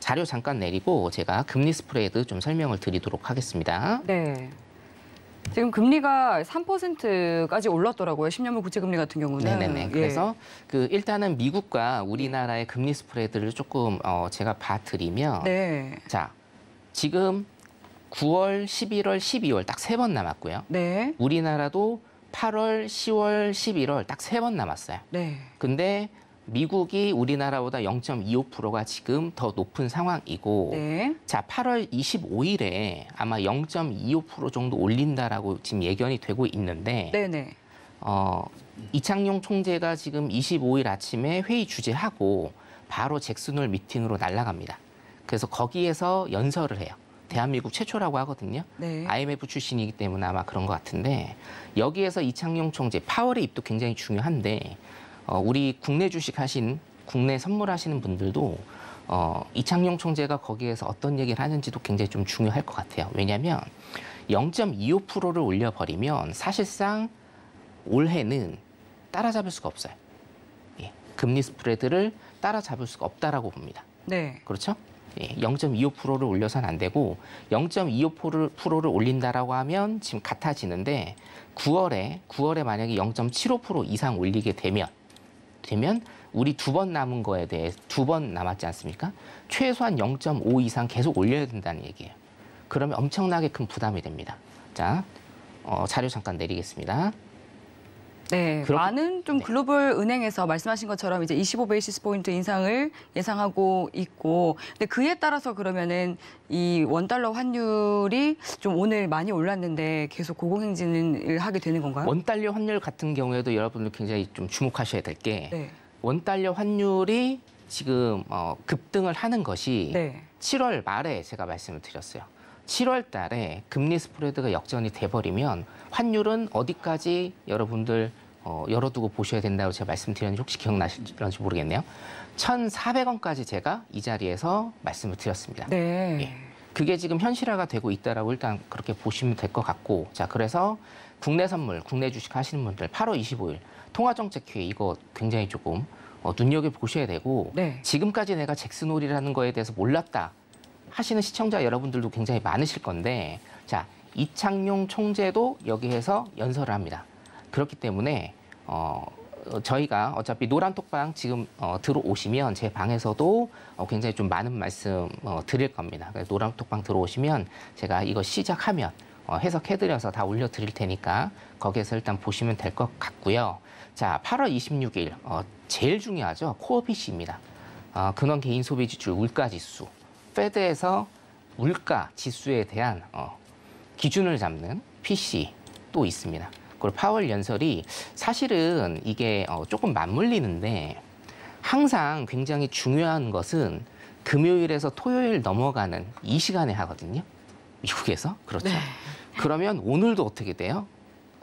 자료 잠깐 내리고 제가 금리 스프레드 좀 설명을 드리도록 하겠습니다. 네. 지금 금리가 3%까지 올랐더라고요. 10년물 국채 금리 같은 경우는. 네네네. 예. 그래서 그 일단은 미국과 우리나라의 금리 스프레드를 조금 어 제가 봐드리면 네. 자 지금 9월, 11월, 12월 딱 세 번 남았고요. 네. 우리나라도 8월, 10월, 11월 딱 세 번 남았어요. 네. 근데 미국이 우리나라보다 0.25%가 지금 더 높은 상황이고 네. 자 8월 25일에 아마 0.25% 정도 올린다라고 지금 예견이 되고 있는데 네네. 네. 어, 이창용 총재가 지금 25일 아침에 회의 주재하고 바로 잭슨홀 미팅으로 날아갑니다. 그래서 거기에서 연설을 해요. 대한민국 최초라고 하거든요. 네. IMF 출신이기 때문에 아마 그런 것 같은데 여기에서 이창용 총재 파월의 입도 굉장히 중요한데 어, 우리 국내 주식 하신 국내 선물하시는 분들도 어, 이창용 총재가 거기에서 어떤 얘기를 하는지도 굉장히 좀 중요할 것 같아요. 왜냐하면 0.25%를 올려버리면 사실상 올해는 따라잡을 수가 없어요. 예, 금리 스프레드를 따라잡을 수가 없다라고 봅니다. 네. 그렇죠? 0.25%를 예, 올려서는 안 되고 0.25%를 올린다라고 하면 지금 같아지는데 9월에 9월에 만약에 0.75% 이상 올리게 되면 되면 우리 두 번 남은 거에 대해 두 번 남았지 않습니까? 최소한 0.5 이상 계속 올려야 된다는 얘기예요. 그러면 엄청나게 큰 부담이 됩니다. 자, 어, 자료 잠깐 내리겠습니다. 네, 그렇... 많은 좀 네. 글로벌 은행에서 말씀하신 것처럼 이제 25베이시스 포인트 인상을 예상하고 있고, 근데 그에 따라서 그러면은 이 원달러 환율이 좀 오늘 많이 올랐는데 계속 고공행진을 하게 되는 건가요? 원달러 환율 같은 경우에도 여러분들 굉장히 좀 주목하셔야 될게 네. 원달러 환율이 지금 어, 급등을 하는 것이 네. 7월 말에 제가 말씀을 드렸어요. 7월 달에 금리 스프레드가 역전이 돼버리면 환율은 어디까지 여러분들 어, 열어두고 보셔야 된다고 제가 말씀드렸는지 혹시 기억나실지 모르겠네요. 1,400원까지 제가 이 자리에서 말씀을 드렸습니다. 네. 예. 그게 지금 현실화가 되고 있다라고 일단 그렇게 보시면 될 것 같고 자 그래서 국내 선물, 국내 주식 하시는 분들 8월 25일 통화정책회 의 이거 굉장히 조금 어, 눈여겨 보셔야 되고 네. 지금까지 내가 잭슨홀이라는 거에 대해서 몰랐다. 하시는 시청자 여러분들도 굉장히 많으실 건데 자 이창용 총재도 여기에서 연설을 합니다. 그렇기 때문에 어, 저희가 어차피 노란 톡방 지금 어, 들어오시면 제 방에서도 어, 굉장히 좀 많은 말씀 어, 드릴 겁니다. 노란 톡방 들어오시면 제가 이거 시작하면 어, 해석해드려서 다 올려드릴 테니까 거기에서 일단 보시면 될 것 같고요. 자, 8월 26일 어, 제일 중요하죠. 코어 PC입니다. 어, 근원 개인 소비 지출 물가 지수. 페드에서 물가 지수에 대한 어, 기준을 잡는 PC 도 있습니다. 그걸 파월 연설이 사실은 이게 어, 조금 맞물리는데 항상 굉장히 중요한 것은 금요일에서 토요일 넘어가는 이 시간에 하거든요. 미국에서 그렇죠. 네. 그러면 오늘도 어떻게 돼요?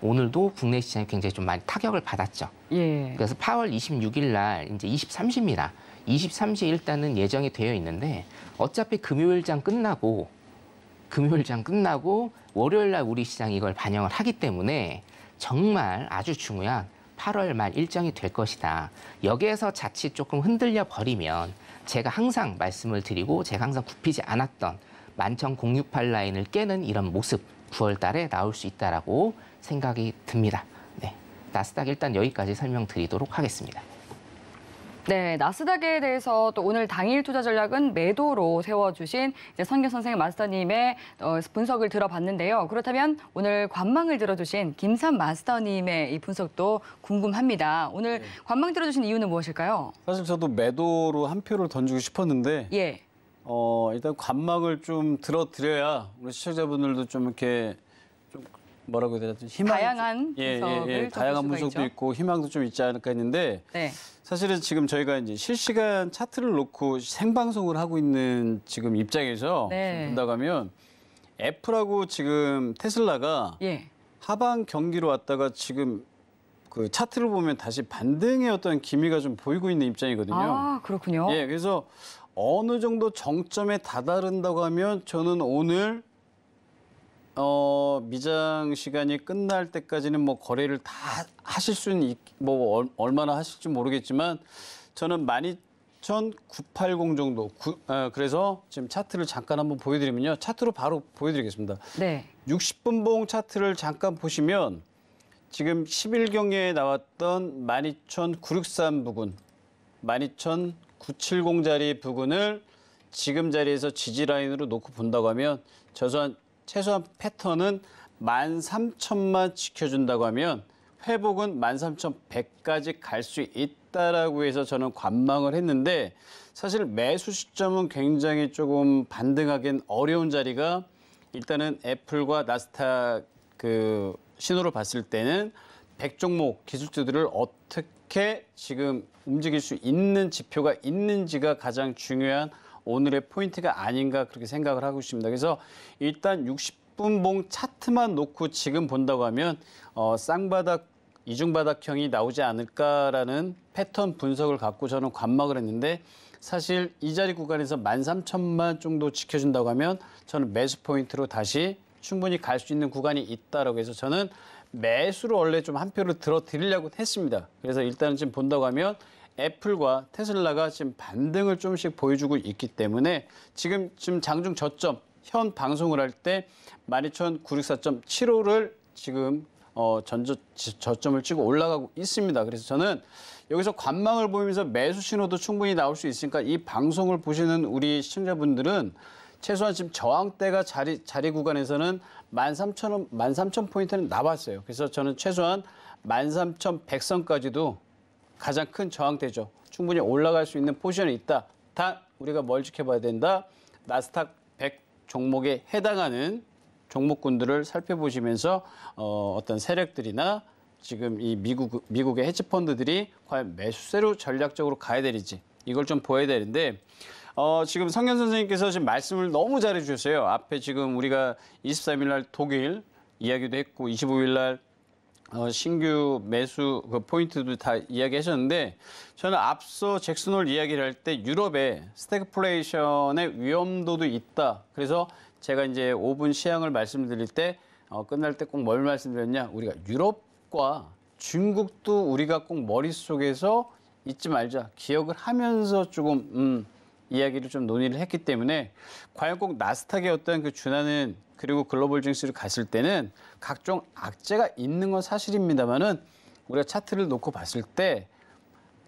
오늘도 국내 시장이 굉장히 좀 많이 타격을 받았죠. 예. 그래서 8월 26일 날 이제 23시입니다. 23시 에 일단은 예정이 되어 있는데 어차피 금요일장 끝나고 금요일장 끝나고 월요일 날 우리 시장 이걸 이 반영을 하기 때문에 정말 아주 중요한 8월 말 일정이 될 것이다. 여기에서 자칫 조금 흔들려 버리면 제가 항상 말씀을 드리고 제가 항상 굽히지 않았던 11,068 라인을 깨는 이런 모습 9월 달에 나올 수 있다라고 생각이 듭니다. 네. 나스닥 일단 여기까지 설명드리도록 하겠습니다. 네, 나스닥에 대해서 또 오늘 당일 투자 전략은 매도로 세워주신 이제 선교 선생 마스터님의 어, 분석을 들어봤는데요. 그렇다면 오늘 관망을 들어주신 김삼 마스터님의 이 분석도 궁금합니다. 오늘 네. 관망 들어주신 이유는 무엇일까요? 사실 저도 매도로 한 표를 던지고 싶었는데 예. 어, 일단 관망을 좀 들어드려야 우리 시청자분들도 좀 이렇게 좀 뭐라고 해야 되나 좀 희망 다양한 예, 예, 예, 다양한 분석도 있죠. 있고 희망도 좀 있지 않을까 했는데 네. 사실은 지금 저희가 이제 실시간 차트를 놓고 생방송을 하고 있는 지금 입장에서 네. 본다하면 애플하고 지금 테슬라가 예. 하방 경기로 왔다가 지금 그 차트를 보면 다시 반등의 어떤 기미가 좀 보이고 있는 입장이거든요. 아 그렇군요. 예, 그래서 어느 정도 정점에 다다른다고 하면 저는 오늘 어, 미장 시간이 끝날 때까지는 뭐 거래를 다 하실 수는 있, 뭐 얼, 마나 하실지 모르겠지만 저는 많이 1980 정도. 구, 아, 그래서 지금 차트를 잠깐 한번 보여드리면요. 차트로 바로 보여드리겠습니다. 네. 60분봉 차트를 잠깐 보시면 지금 11경에 나왔던 12,963 부근, 12,970 자리 부근을 지금 자리에서 지지 라인으로 놓고 본다고 하면 저한 최소한 패턴은 만삼천만 지켜준다고 하면 회복은 만 삼천 백까지갈 수 있다라고 해서 저는 관망을 했는데 사실 매수 시점은 굉장히 조금 반등하기는 어려운 자리가 일단은 애플과 나스닥 그 신호를 봤을 때는 백종목 기술주들을 어떻게 지금 움직일 수 있는 지표가 있는지가 가장 중요한 오늘의 포인트가 아닌가 그렇게 생각을 하고 있습니다. 그래서 일단 60분봉 차트만 놓고 지금 본다고 하면 어, 쌍바닥 이중바닥형이 나오지 않을까라는 패턴 분석을 갖고 저는 관망을 했는데 사실 이 자리 구간에서 13,000만 정도 지켜준다고 하면 저는 매수 포인트로 다시 충분히 갈 수 있는 구간이 있다라고 해서 저는 매수로 원래 좀 한 표를 들어 드리려고 했습니다. 그래서 일단은 지금 본다고 하면 애플과 테슬라가 지금 반등을 좀씩 보여주고 있기 때문에 지금 지금 장중 저점 현 방송을 할 때 12,964.75를 지금 어, 전저, 저점을 찍고 올라가고 있습니다. 그래서 저는 여기서 관망을 보이면서 매수 신호도 충분히 나올 수 있으니까 이 방송을 보시는 우리 시청자분들은 최소한 지금 저항대가 자리, 자리 구간에서는 13,000원, 13,000포인트는 나왔어요. 그래서 저는 최소한 13,100선까지도 가장 큰 저항대죠. 충분히 올라갈 수 있는 포지션이 있다. 단 우리가 뭘 지켜봐야 된다. 나스닥 100 종목에 해당하는 종목군들을 살펴보시면서 어, 어떤 세력들이나 지금 이 미국 미국의 헤지펀드들이 과연 매수세로 전략적으로 가야 되는지 이걸 좀 보여야 되는데 어, 지금 성현 선생님께서 지금 말씀을 너무 잘해 주셨어요. 앞에 지금 우리가 23일 날 독일 이야기도 했고 25일 날 어, 신규 매수 그 포인트도 다 이야기하셨는데 저는 앞서 잭슨홀 이야기를 할 때 유럽의 스태그플레이션의 위험도도 있다. 그래서 제가 이제 5분 시향을 말씀드릴 때 어, 끝날 때 꼭 뭘 말씀드렸냐? 우리가 유럽과 중국도 우리가 꼭 머릿속에서 잊지 말자. 기억을 하면서 조금 음, 이야기를 좀 논의를 했기 때문에 과연 꼭 나스닥의 어떤 그 준하는 그리고 글로벌 증시를 갔을 때는 각종 악재가 있는 건 사실입니다만은 우리가 차트를 놓고 봤을 때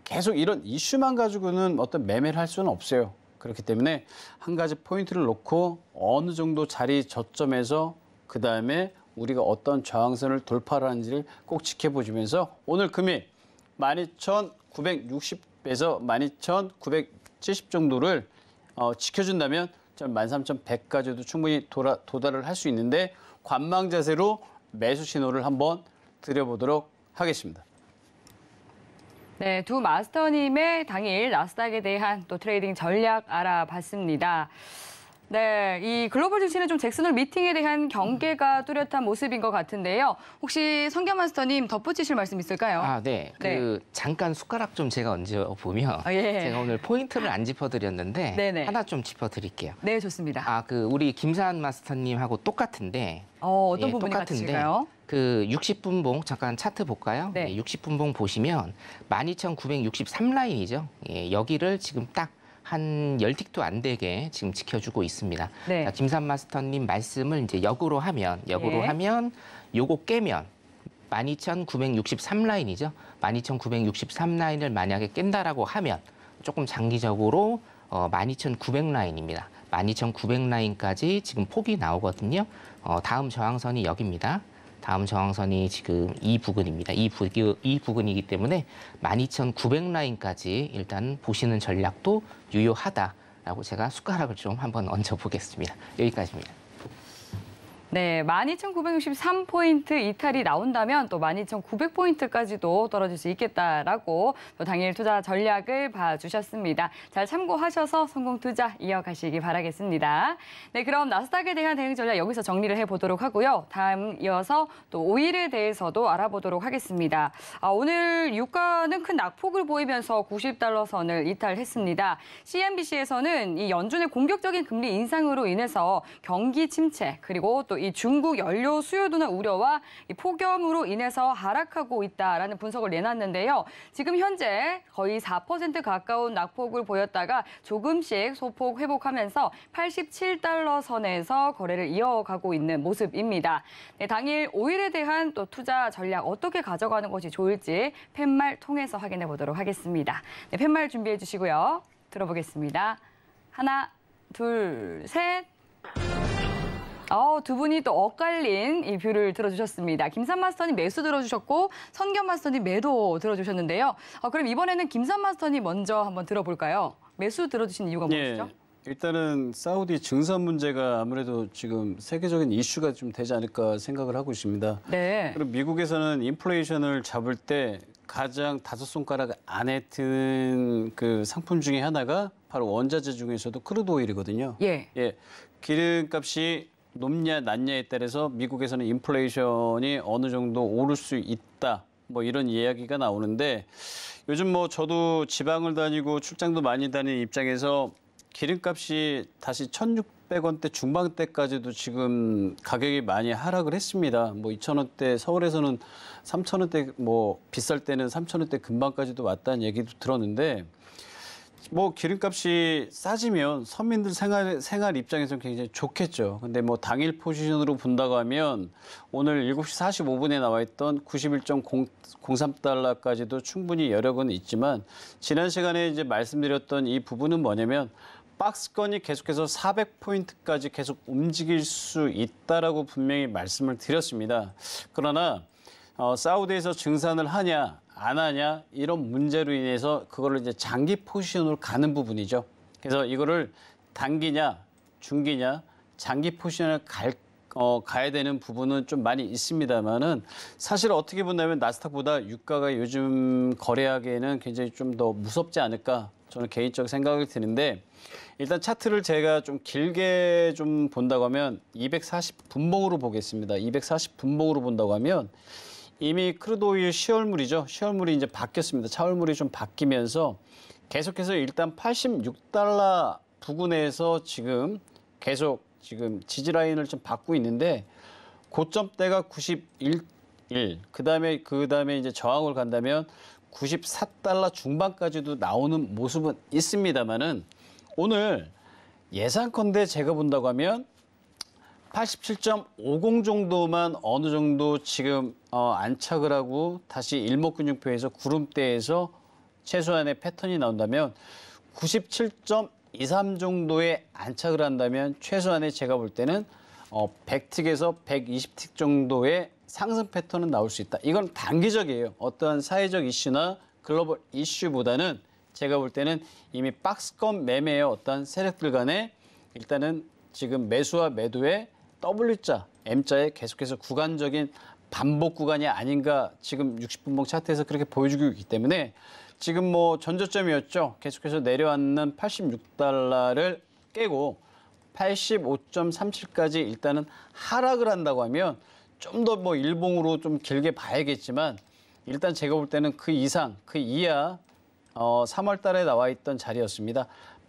계속 이런 이슈만 가지고는 어떤 매매를 할 수는 없어요. 그렇기 때문에 한 가지 포인트를 놓고 어느 정도 자리 저점에서 그 다음에 우리가 어떤 저항선을 돌파를 하는지를 꼭 지켜보시면서 오늘 금일 12,960에서 12,900 70 정도를 어, 지켜준다면 13,100까지도 충분히 돌아, 도달을 할 수 있는데 관망 자세로 매수 신호를 한번 드려보도록 하겠습니다. 네, 두 마스터님의 당일 나스닥에 대한 또 트레이딩 전략 알아봤습니다. 네, 이 글로벌 증시는 좀 잭슨홀 미팅에 대한 경계가 뚜렷한 모습인 것 같은데요. 혹시 성경 마스터님 덧붙이실 말씀 있을까요? 아, 네. 네. 그 잠깐 숟가락 좀 제가 언제 보면 아, 예. 제가 오늘 포인트를 안 짚어드렸는데 네네. 하나 좀 짚어드릴게요. 네, 좋습니다. 아, 그 우리 김사한 마스터님하고 똑같은데 어, 어떤 예, 부분이 똑같은데 그 60분봉 잠깐 차트 볼까요? 네. 예, 60분봉 보시면 12,963 라인이죠. 예, 여기를 지금 딱한 열틱도안 되게 지금 지켜주고 있습니다. 네. 자, 김산 마스터님 말씀을 이제 역으로 하면 역으로 예. 하면 요거 깨면 12,963라인이죠. 12,963라인을 만약에 깬다라고 하면 조금 장기적으로 어, 12,900라인입니다. 12,900라인까지 지금 폭이 나오거든요. 어, 다음 저항선이 여기입니다. 다음 저항선이 지금 이 부근입니다. 이, 부, 이 부근이기 때문에 12,900 라인까지 일단 보시는 전략도 유효하다라고 제가 숟가락을 좀 한번 얹어보겠습니다. 여기까지입니다. 네, 12,963포인트 이탈이 나온다면 또 12,900포인트까지도 떨어질 수 있겠다라고 또 당일 투자 전략을 봐주셨습니다. 잘 참고하셔서 성공 투자 이어가시기 바라겠습니다. 네, 그럼 나스닥에 대한 대응 전략 여기서 정리를 해보도록 하고요. 다음 이어서 또 오일에 대해서도 알아보도록 하겠습니다. 아, 오늘 유가는 큰 낙폭을 보이면서 90달러 선을 이탈했습니다. CNBC에서는 이 연준의 공격적인 금리 인상으로 인해서 경기 침체 그리고 또이 중국 연료 수요 둔화 우려와 이 폭염으로 인해서 하락하고 있다라는 분석을 내놨는데요. 지금 현재 거의 4% 가까운 낙폭을 보였다가 조금씩 소폭 회복하면서 87달러 선에서 거래를 이어가고 있는 모습입니다. 네, 당일 오일에 대한 또 투자 전략 어떻게 가져가는 것이 좋을지 팻말 통해서 확인해 보도록 하겠습니다. 네, 팻말 준비해 주시고요. 들어보겠습니다. 하나, 둘, 셋. 어, 두 분이 또 엇갈린 이 뷰를 들어주셨습니다. 김산 마스터님 매수 들어주셨고 선견 마스터님 매도 들어주셨는데요. 어, 그럼 이번에는 김산 마스터님 먼저 한번 들어볼까요? 매수 들어주신 이유가 무엇이죠? 예, 일단은 사우디 증산 문제가 아무래도 지금 세계적인 이슈가 좀 되지 않을까 생각을 하고 있습니다. 네. 그리고 미국에서는 인플레이션을 잡을 때 가장 다섯 손가락 안에 드는 그 상품 중에 하나가 바로 원자재 중에서도 크루드 오일이거든요. 예. 예. 기름값이 높냐 낮냐에 따라서 미국에서는 인플레이션이 어느 정도 오를 수 있다. 뭐 이런 이야기가 나오는데 요즘 뭐 저도 지방을 다니고 출장도 많이 다니는 입장에서 기름값이 다시 1,600원대 중반대까지도 지금 가격이 많이 하락을 했습니다. 뭐 2,000원대 서울에서는 3,000원대 뭐 비쌀 때는 3,000원대 금방까지도 왔다는 얘기도 들었는데 뭐 기름값이 싸지면 서민들 생활 생활 입장에서는 굉장히 좋겠죠. 근데 뭐 당일 포지션으로 본다고 하면 오늘 7시 45분에 나와 있던 91.03달러까지도 충분히 여력은 있지만 지난 시간에 이제 말씀드렸던 이 부분은 뭐냐면 박스권이 계속해서 400포인트까지 계속 움직일 수 있다라고 분명히 말씀을 드렸습니다. 그러나 어, 사우디에서 증산을 하냐 안 하냐 이런 문제로 인해서 그거를 이제 장기 포지션으로 가는 부분이죠. 그래서 이거를 단기냐 중기냐 장기 포지션을 갈 어, 가야 되는 부분은 좀 많이 있습니다만은 사실 어떻게 본다면 나스닥보다 유가가 요즘 거래하기에는 굉장히 좀 더 무섭지 않을까 저는 개인적 생각이 드는데 일단 차트를 제가 좀 길게 좀 본다고 하면 240 분봉으로 보겠습니다. 240 분봉으로 본다고 하면 이미 크루도유 시월물이죠. 시월물이 이제 바뀌었습니다. 차월물이 좀 바뀌면서 계속해서 일단 86달러 부근에서 지금 계속 지금 지지라인을 좀 받고 있는데 고점대가 91, 그다음에 그다음에 이제 저항을 간다면 94달러 중반까지도 나오는 모습은 있습니다만은 오늘 예상컨대 제가 본다고 하면 87.50 정도만 어느 정도 지금 어, 안착을 하고 다시 일목근육표에서 구름대에서 최소한의 패턴이 나온다면 97.23정도의 안착을 한다면 최소한의 제가 볼 때는 어, 100틱에서 120틱 정도의 상승 패턴은 나올 수 있다. 이건 단기적이에요. 어떠한 사회적 이슈나 글로벌 이슈보다는 제가 볼 때는 이미 박스권 매매의 어떤 세력들 간에 일단은 지금 매수와 매도의 W자, M자에 계속해서 구간적인 반복 구간이 아닌가 지금 60분봉 차트에서 그렇게 보여주고 있기 때문에 지금 뭐 전저점이었죠. 계속해서 내려왔는 86달러를 깨고 85.37까지 일단은 하락을 한다고 하면 좀 더 뭐 일봉으로 좀 길게 봐야겠지만 일단 제가 볼 때는 그 이상, 그 이하 어, 3월 달에 나와 있던 자리였습니다.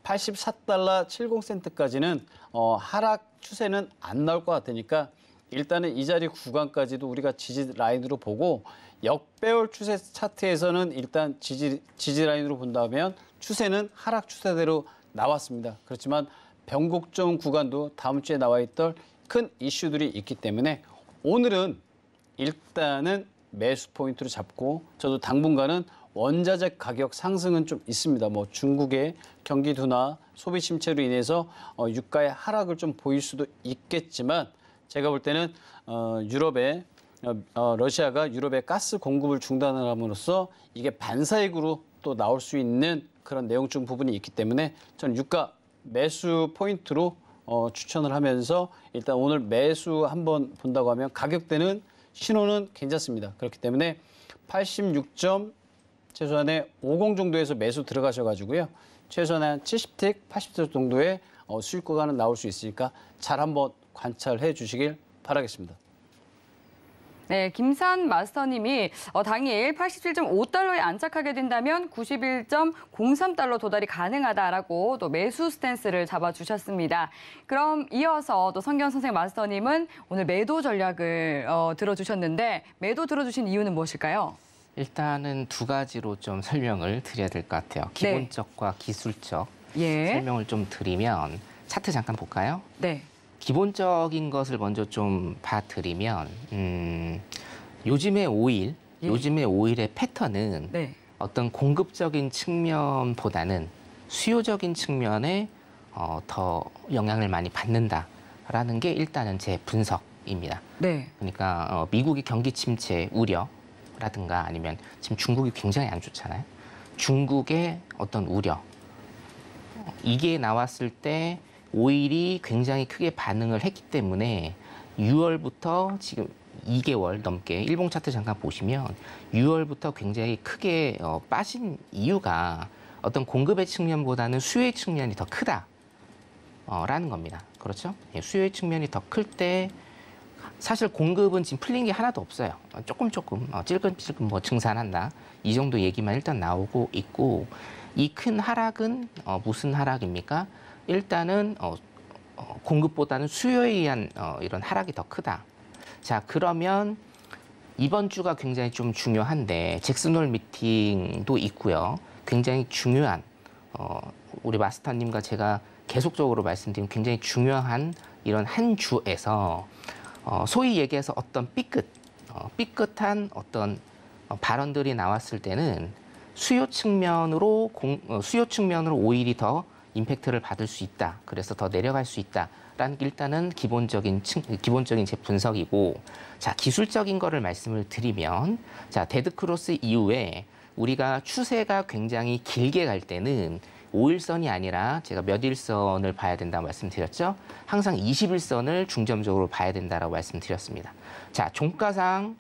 84달러 70센트까지는 어, 하락 추세는 안 나올 것 같으니까 일단은 이 자리 구간까지도 우리가 지지 라인으로 보고 역배열 추세 차트에서는 일단 지지, 지지 라인으로 본다면 추세는 하락 추세대로 나왔습니다. 그렇지만 변곡점 구간도 다음 주에 나와 있던 큰 이슈들이 있기 때문에 오늘은 일단은 매수 포인트로 잡고 저도 당분간은 원자재 가격 상승은 좀 있습니다. 뭐 중국의 경기 둔화, 소비 침체로 인해서 어, 유가의 하락을 좀 보일 수도 있겠지만 제가 볼 때는 어, 유럽의 어, 어, 러시아가 유럽의 가스 공급을 중단을 함으로써 이게 반사익으로 또 나올 수 있는 그런 내용중 부분이 있기 때문에 전 유가 매수 포인트로 어, 추천을 하면서 일단 오늘 매수 한번 본다고 하면 가격대는 신호는 괜찮습니다. 그렇기 때문에 86점 최소한의 50 정도에서 매수 들어가셔가지고요. 최소한 70틱, 80틱 정도의 어, 수익 구간은 나올 수 있으니까 잘 한번 관찰해 주시길 바라겠습니다. 네, 김산 마스터님이 어, 당일 87.5달러에 안착하게 된다면 91.03달러 도달이 가능하다라고 또 매수 스탠스를 잡아주셨습니다. 그럼 이어서 또 성경 선생 마스터님은 오늘 매도 전략을 어, 들어주셨는데 매도 들어주신 이유는 무엇일까요? 일단은 두 가지로 좀 설명을 드려야 될 것 같아요. 네. 기본적과 기술적 예. 설명을 좀 드리면 차트 잠깐 볼까요? 네. 기본적인 것을 먼저 좀 봐드리면 음, 요즘의 오일, 예. 요즘의 오일의 패턴은 네. 어떤 공급적인 측면보다는 수요적인 측면에 어, 더 영향을 많이 받는다라는 게 일단은 제 분석입니다. 네. 그러니까 어, 미국의 경기 침체 우려 라든가 아니면 지금 중국이 굉장히 안 좋잖아요. 중국의 어떤 우려 이게 나왔을 때 오일이 굉장히 크게 반응을 했기 때문에 6월부터 지금 2개월 넘게 일봉 차트 잠깐 보시면 6월부터 굉장히 크게 어, 빠진 이유가 어떤 공급의 측면보다는 수요의 측면이 더 크다라는 어, 겁니다. 그렇죠? 예, 수요의 측면이 더 클때 사실 공급은 지금 풀린 게 하나도 없어요. 어, 조금 조금 찔끔찔끔 어, 뭐 증산한다 이 정도 얘기만 일단 나오고 있고 이 큰 하락은 어, 무슨 하락입니까? 일단은 공급보다는 수요에 의한 이런 하락이 더 크다. 자 그러면 이번 주가 굉장히 좀 중요한데 잭슨홀 미팅도 있고요. 굉장히 중요한 우리 마스터님과 제가 계속적으로 말씀드린 굉장히 중요한 이런 한 주에서 어, 소위 얘기해서 어떤 삐끗, 어, 삐끗한 어떤 어, 발언들이 나왔을 때는 수요 측면으로 공, 어, 수요 측면으로 오히려 더 임팩트를 받을 수 있다. 그래서 더 내려갈 수 있다. 라는 일단은 기본적인 층, 기본적인 제 분석이고 자 기술적인 거를 말씀을 드리면 자 데드크로스 이후에 우리가 추세가 굉장히 길게 갈 때는 5일선이 아니라 제가 몇 일선을 봐야 된다 고 말씀드렸죠. 항상 20일선을 중점적으로 봐야 된다고 말씀드렸습니다. 자, 종가상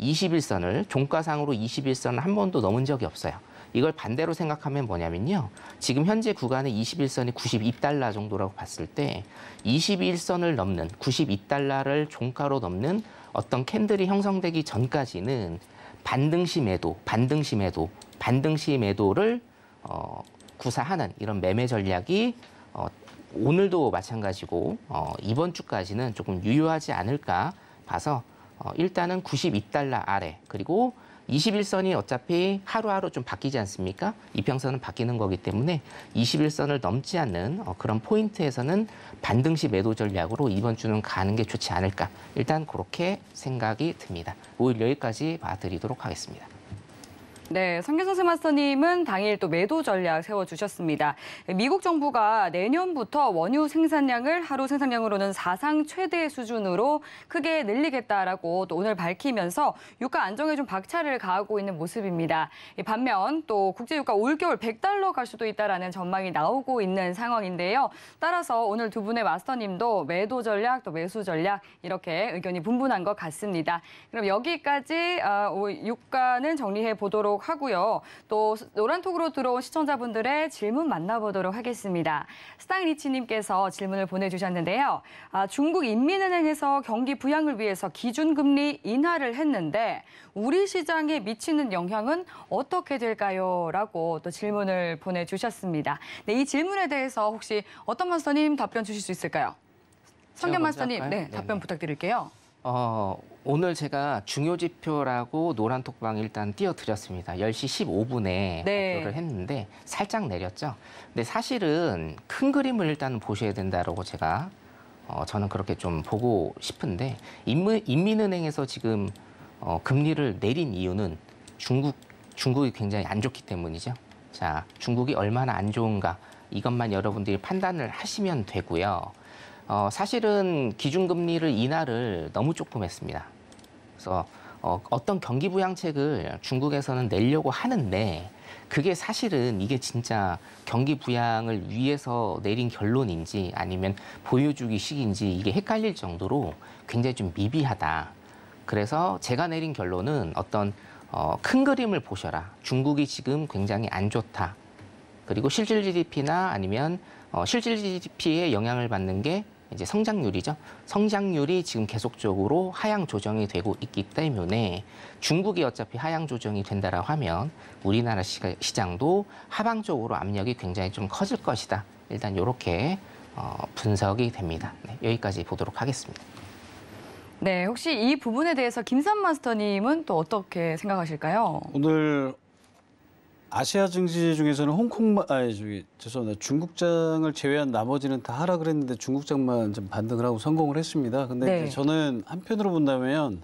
20일선을 종가상으로 20일선을 한 번도 넘은 적이 없어요. 이걸 반대로 생각하면 뭐냐면요. 지금 현재 구간의 21선이 92달러 정도라고 봤을 때 21선을 넘는 92달러를 종가로 넘는 어떤 캔들이 형성되기 전까지는 반등시 매도, 반등시 매도, 반등시 매도를 어, 구사하는 이런 매매 전략이 어, 오늘도 마찬가지고 어, 이번 주까지는 조금 유효하지 않을까 봐서 어, 일단은 92달러 아래 그리고 21선이 어차피 하루하루 좀 바뀌지 않습니까? 이평선은 바뀌는 거기 때문에 21선을 넘지 않는 어, 그런 포인트에서는 반등시 매도 전략으로 이번 주는 가는 게 좋지 않을까. 일단 그렇게 생각이 듭니다. 오늘 여기까지 봐드리도록 하겠습니다. 네, 성선생 마스터님은 당일 또 매도 전략 세워주셨습니다. 미국 정부가 내년부터 원유 생산량을 하루 생산량으로는 사상 최대 수준으로 크게 늘리겠다라고 또 오늘 밝히면서 유가 안정에 좀 박차를 가하고 있는 모습입니다. 반면 또 국제유가 올겨울 100달러 갈 수도 있다는 전망이 나오고 있는 상황인데요. 따라서 오늘 두 분의 마스터님도 매도 전략 또 매수 전략 이렇게 의견이 분분한 것 같습니다. 그럼 여기까지 어, 유가는 정리해 보도록 보도록 하고요. 또 노란톡으로 들어온 시청자분들의 질문 만나보도록 하겠습니다. 스타리치님께서 질문을 보내주셨는데요. 아, 중국 인민은행에서 경기 부양을 위해서 기준금리 인하를 했는데 우리 시장에 미치는 영향은 어떻게 될까요? 라고 또 질문을 보내주셨습니다. 네, 이 질문에 대해서 혹시 어떤 마스터님 답변 주실 수 있을까요? 성경 마스터님, 네, 답변 네. 부탁드릴게요. 어, 오늘 제가 중요 지표라고 노란 톡방 일단 띄워드렸습니다. 10시 15분에 네. 발표를 했는데 살짝 내렸죠. 근데 사실은 큰 그림을 일단 보셔야 된다라고 제가 어, 저는 그렇게 좀 보고 싶은데 인문, 인민은행에서 지금 어, 금리를 내린 이유는 중국 중국이 굉장히 안 좋기 때문이죠. 자, 중국이 얼마나 안 좋은가 이것만 여러분들이 판단을 하시면 되고요. 어, 사실은 기준금리를 인하를 너무 조금 했습니다. 그래서 어, 어떤 경기 부양책을 중국에서는 내려고 하는데 그게 사실은 이게 진짜 경기 부양을 위해서 내린 결론인지 아니면 보여주기식인지 이게 헷갈릴 정도로 굉장히 좀 미비하다. 그래서 제가 내린 결론은 어떤 어, 큰 그림을 보셔라. 중국이 지금 굉장히 안 좋다. 그리고 실질 GDP나 아니면 어, 실질 GDP에 영향을 받는 게 이제 성장률이죠. 성장률이 지금 계속적으로 하향 조정이 되고 있기 때문에 중국이 어차피 하향 조정이 된다라고 하면 우리나라 시장도 하방적으로 압력이 굉장히 좀 커질 것이다. 일단 이렇게 어, 분석이 됩니다. 네, 여기까지 보도록 하겠습니다. 네, 혹시 이 부분에 대해서 김삼 마스터님은 또 어떻게 생각하실까요? 오늘 아시아 증시 중에서는 홍콩만 아니 저기 죄송합니다 중국장을 제외한 나머지는 다하라그랬는데 중국장만 좀 반등을 하고 성공을 했습니다. 근데 네. 저는 한편으로 본다면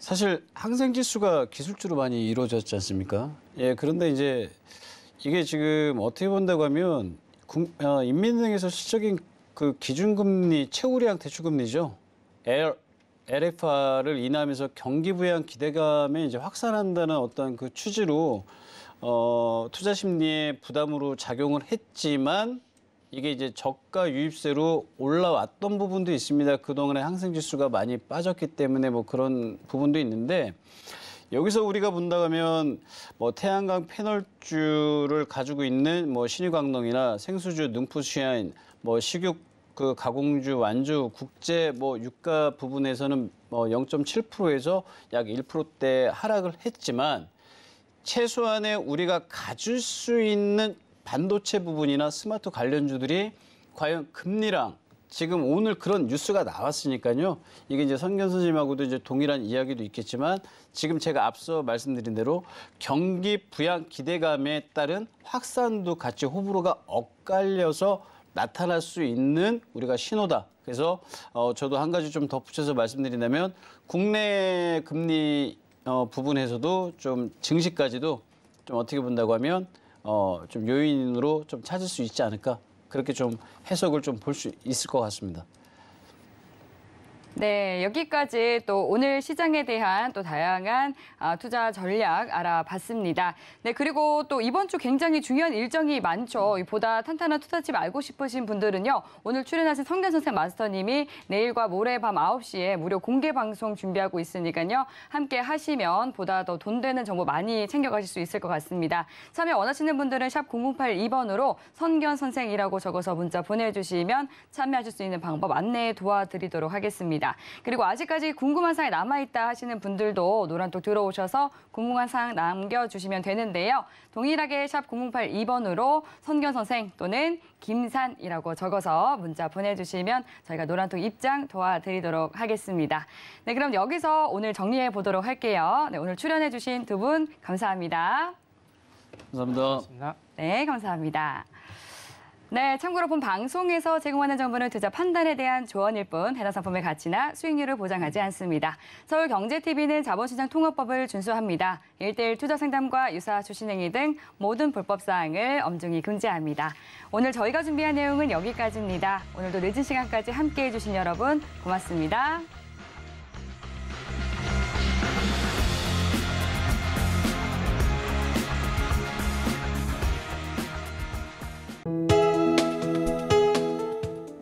사실 항생 지수가 기술주로 많이 이루어졌지 않습니까? 예 그런데 이제 이게 지금 어떻게 본다고 하면 국, 어, 인민은행에서 실적인 그 기준금리 최우량 대출금리죠 L LFR을 인하면서 경기 부양 기대감에 이제 확산한다는 어떤 그 취지로. 어, 투자 심리의 부담으로 작용을 했지만 이게 이제 저가 유입세로 올라왔던 부분도 있습니다. 그동안에 항생 지수가 많이 빠졌기 때문에 뭐 그런 부분도 있는데 여기서 우리가 본다 하면 뭐 태양광 패널주를 가지고 있는 뭐신유광동이나 생수주 능푸시아인 뭐 식육 그 가공주 완주 국제 뭐 유가 부분에서는 뭐 0.7%에서 약 1%대 하락을 했지만 최소한의 우리가 가질 수 있는 반도체 부분이나 스마트 관련주들이 과연 금리랑 지금 오늘 그런 뉴스가 나왔으니까요. 이게 이제 선견 선생님하고도 이제 동일한 이야기도 있겠지만 지금 제가 앞서 말씀드린 대로 경기 부양 기대감에 따른 확산도 같이 호불호가 엇갈려서 나타날 수 있는 우리가 신호다. 그래서 어, 저도 한 가지 좀 덧붙여서 말씀드린다면 국내 금리 어, 부분에서도 좀 증시까지도 좀 어떻게 본다고 하면 어, 좀 요인으로 좀 찾을 수 있지 않을까 그렇게 좀 해석을 좀 볼 수 있을 것 같습니다. 네, 여기까지 또 오늘 시장에 대한 또 다양한 아, 투자 전략 알아봤습니다. 네, 그리고 또 이번 주 굉장히 중요한 일정이 많죠. 보다 탄탄한 투자팁 알고 싶으신 분들은요. 오늘 출연하신 성견선생 마스터님이 내일과 모레 밤 9시에 무료 공개 방송 준비하고 있으니까요. 함께 하시면 보다 더 돈 되는 정보 많이 챙겨가실 수 있을 것 같습니다. 참여 원하시는 분들은 샵 0082번으로 성견선생이라고 적어서 문자 보내주시면 참여하실 수 있는 방법 안내 도와드리도록 하겠습니다. 있습니다. 그리고 아직까지 궁금한 사항이 남아있다 하시는 분들도 노란톡 들어오셔서 궁금한 사항 남겨주시면 되는데요. 동일하게 샵 0082번으로 선견 선생 또는 김산이라고 적어서 문자 보내주시면 저희가 노란톡 입장 도와드리도록 하겠습니다. 네, 그럼 여기서 오늘 정리해 보도록 할게요. 네, 오늘 출연해 주신 두 분 감사합니다. 감사합니다. 네, 감사합니다. 네, 참고로 본 방송에서 제공하는 정보는 투자 판단에 대한 조언일 뿐 해당 상품의 가치나 수익률을 보장하지 않습니다. 서울경제TV는 자본시장 통합법을 준수합니다. 일대일 투자 상담과 유사 주신행위 등 모든 불법 사항을 엄중히 금지합니다. 오늘 저희가 준비한 내용은 여기까지입니다. 오늘도 늦은 시간까지 함께해 주신 여러분 고맙습니다. thank you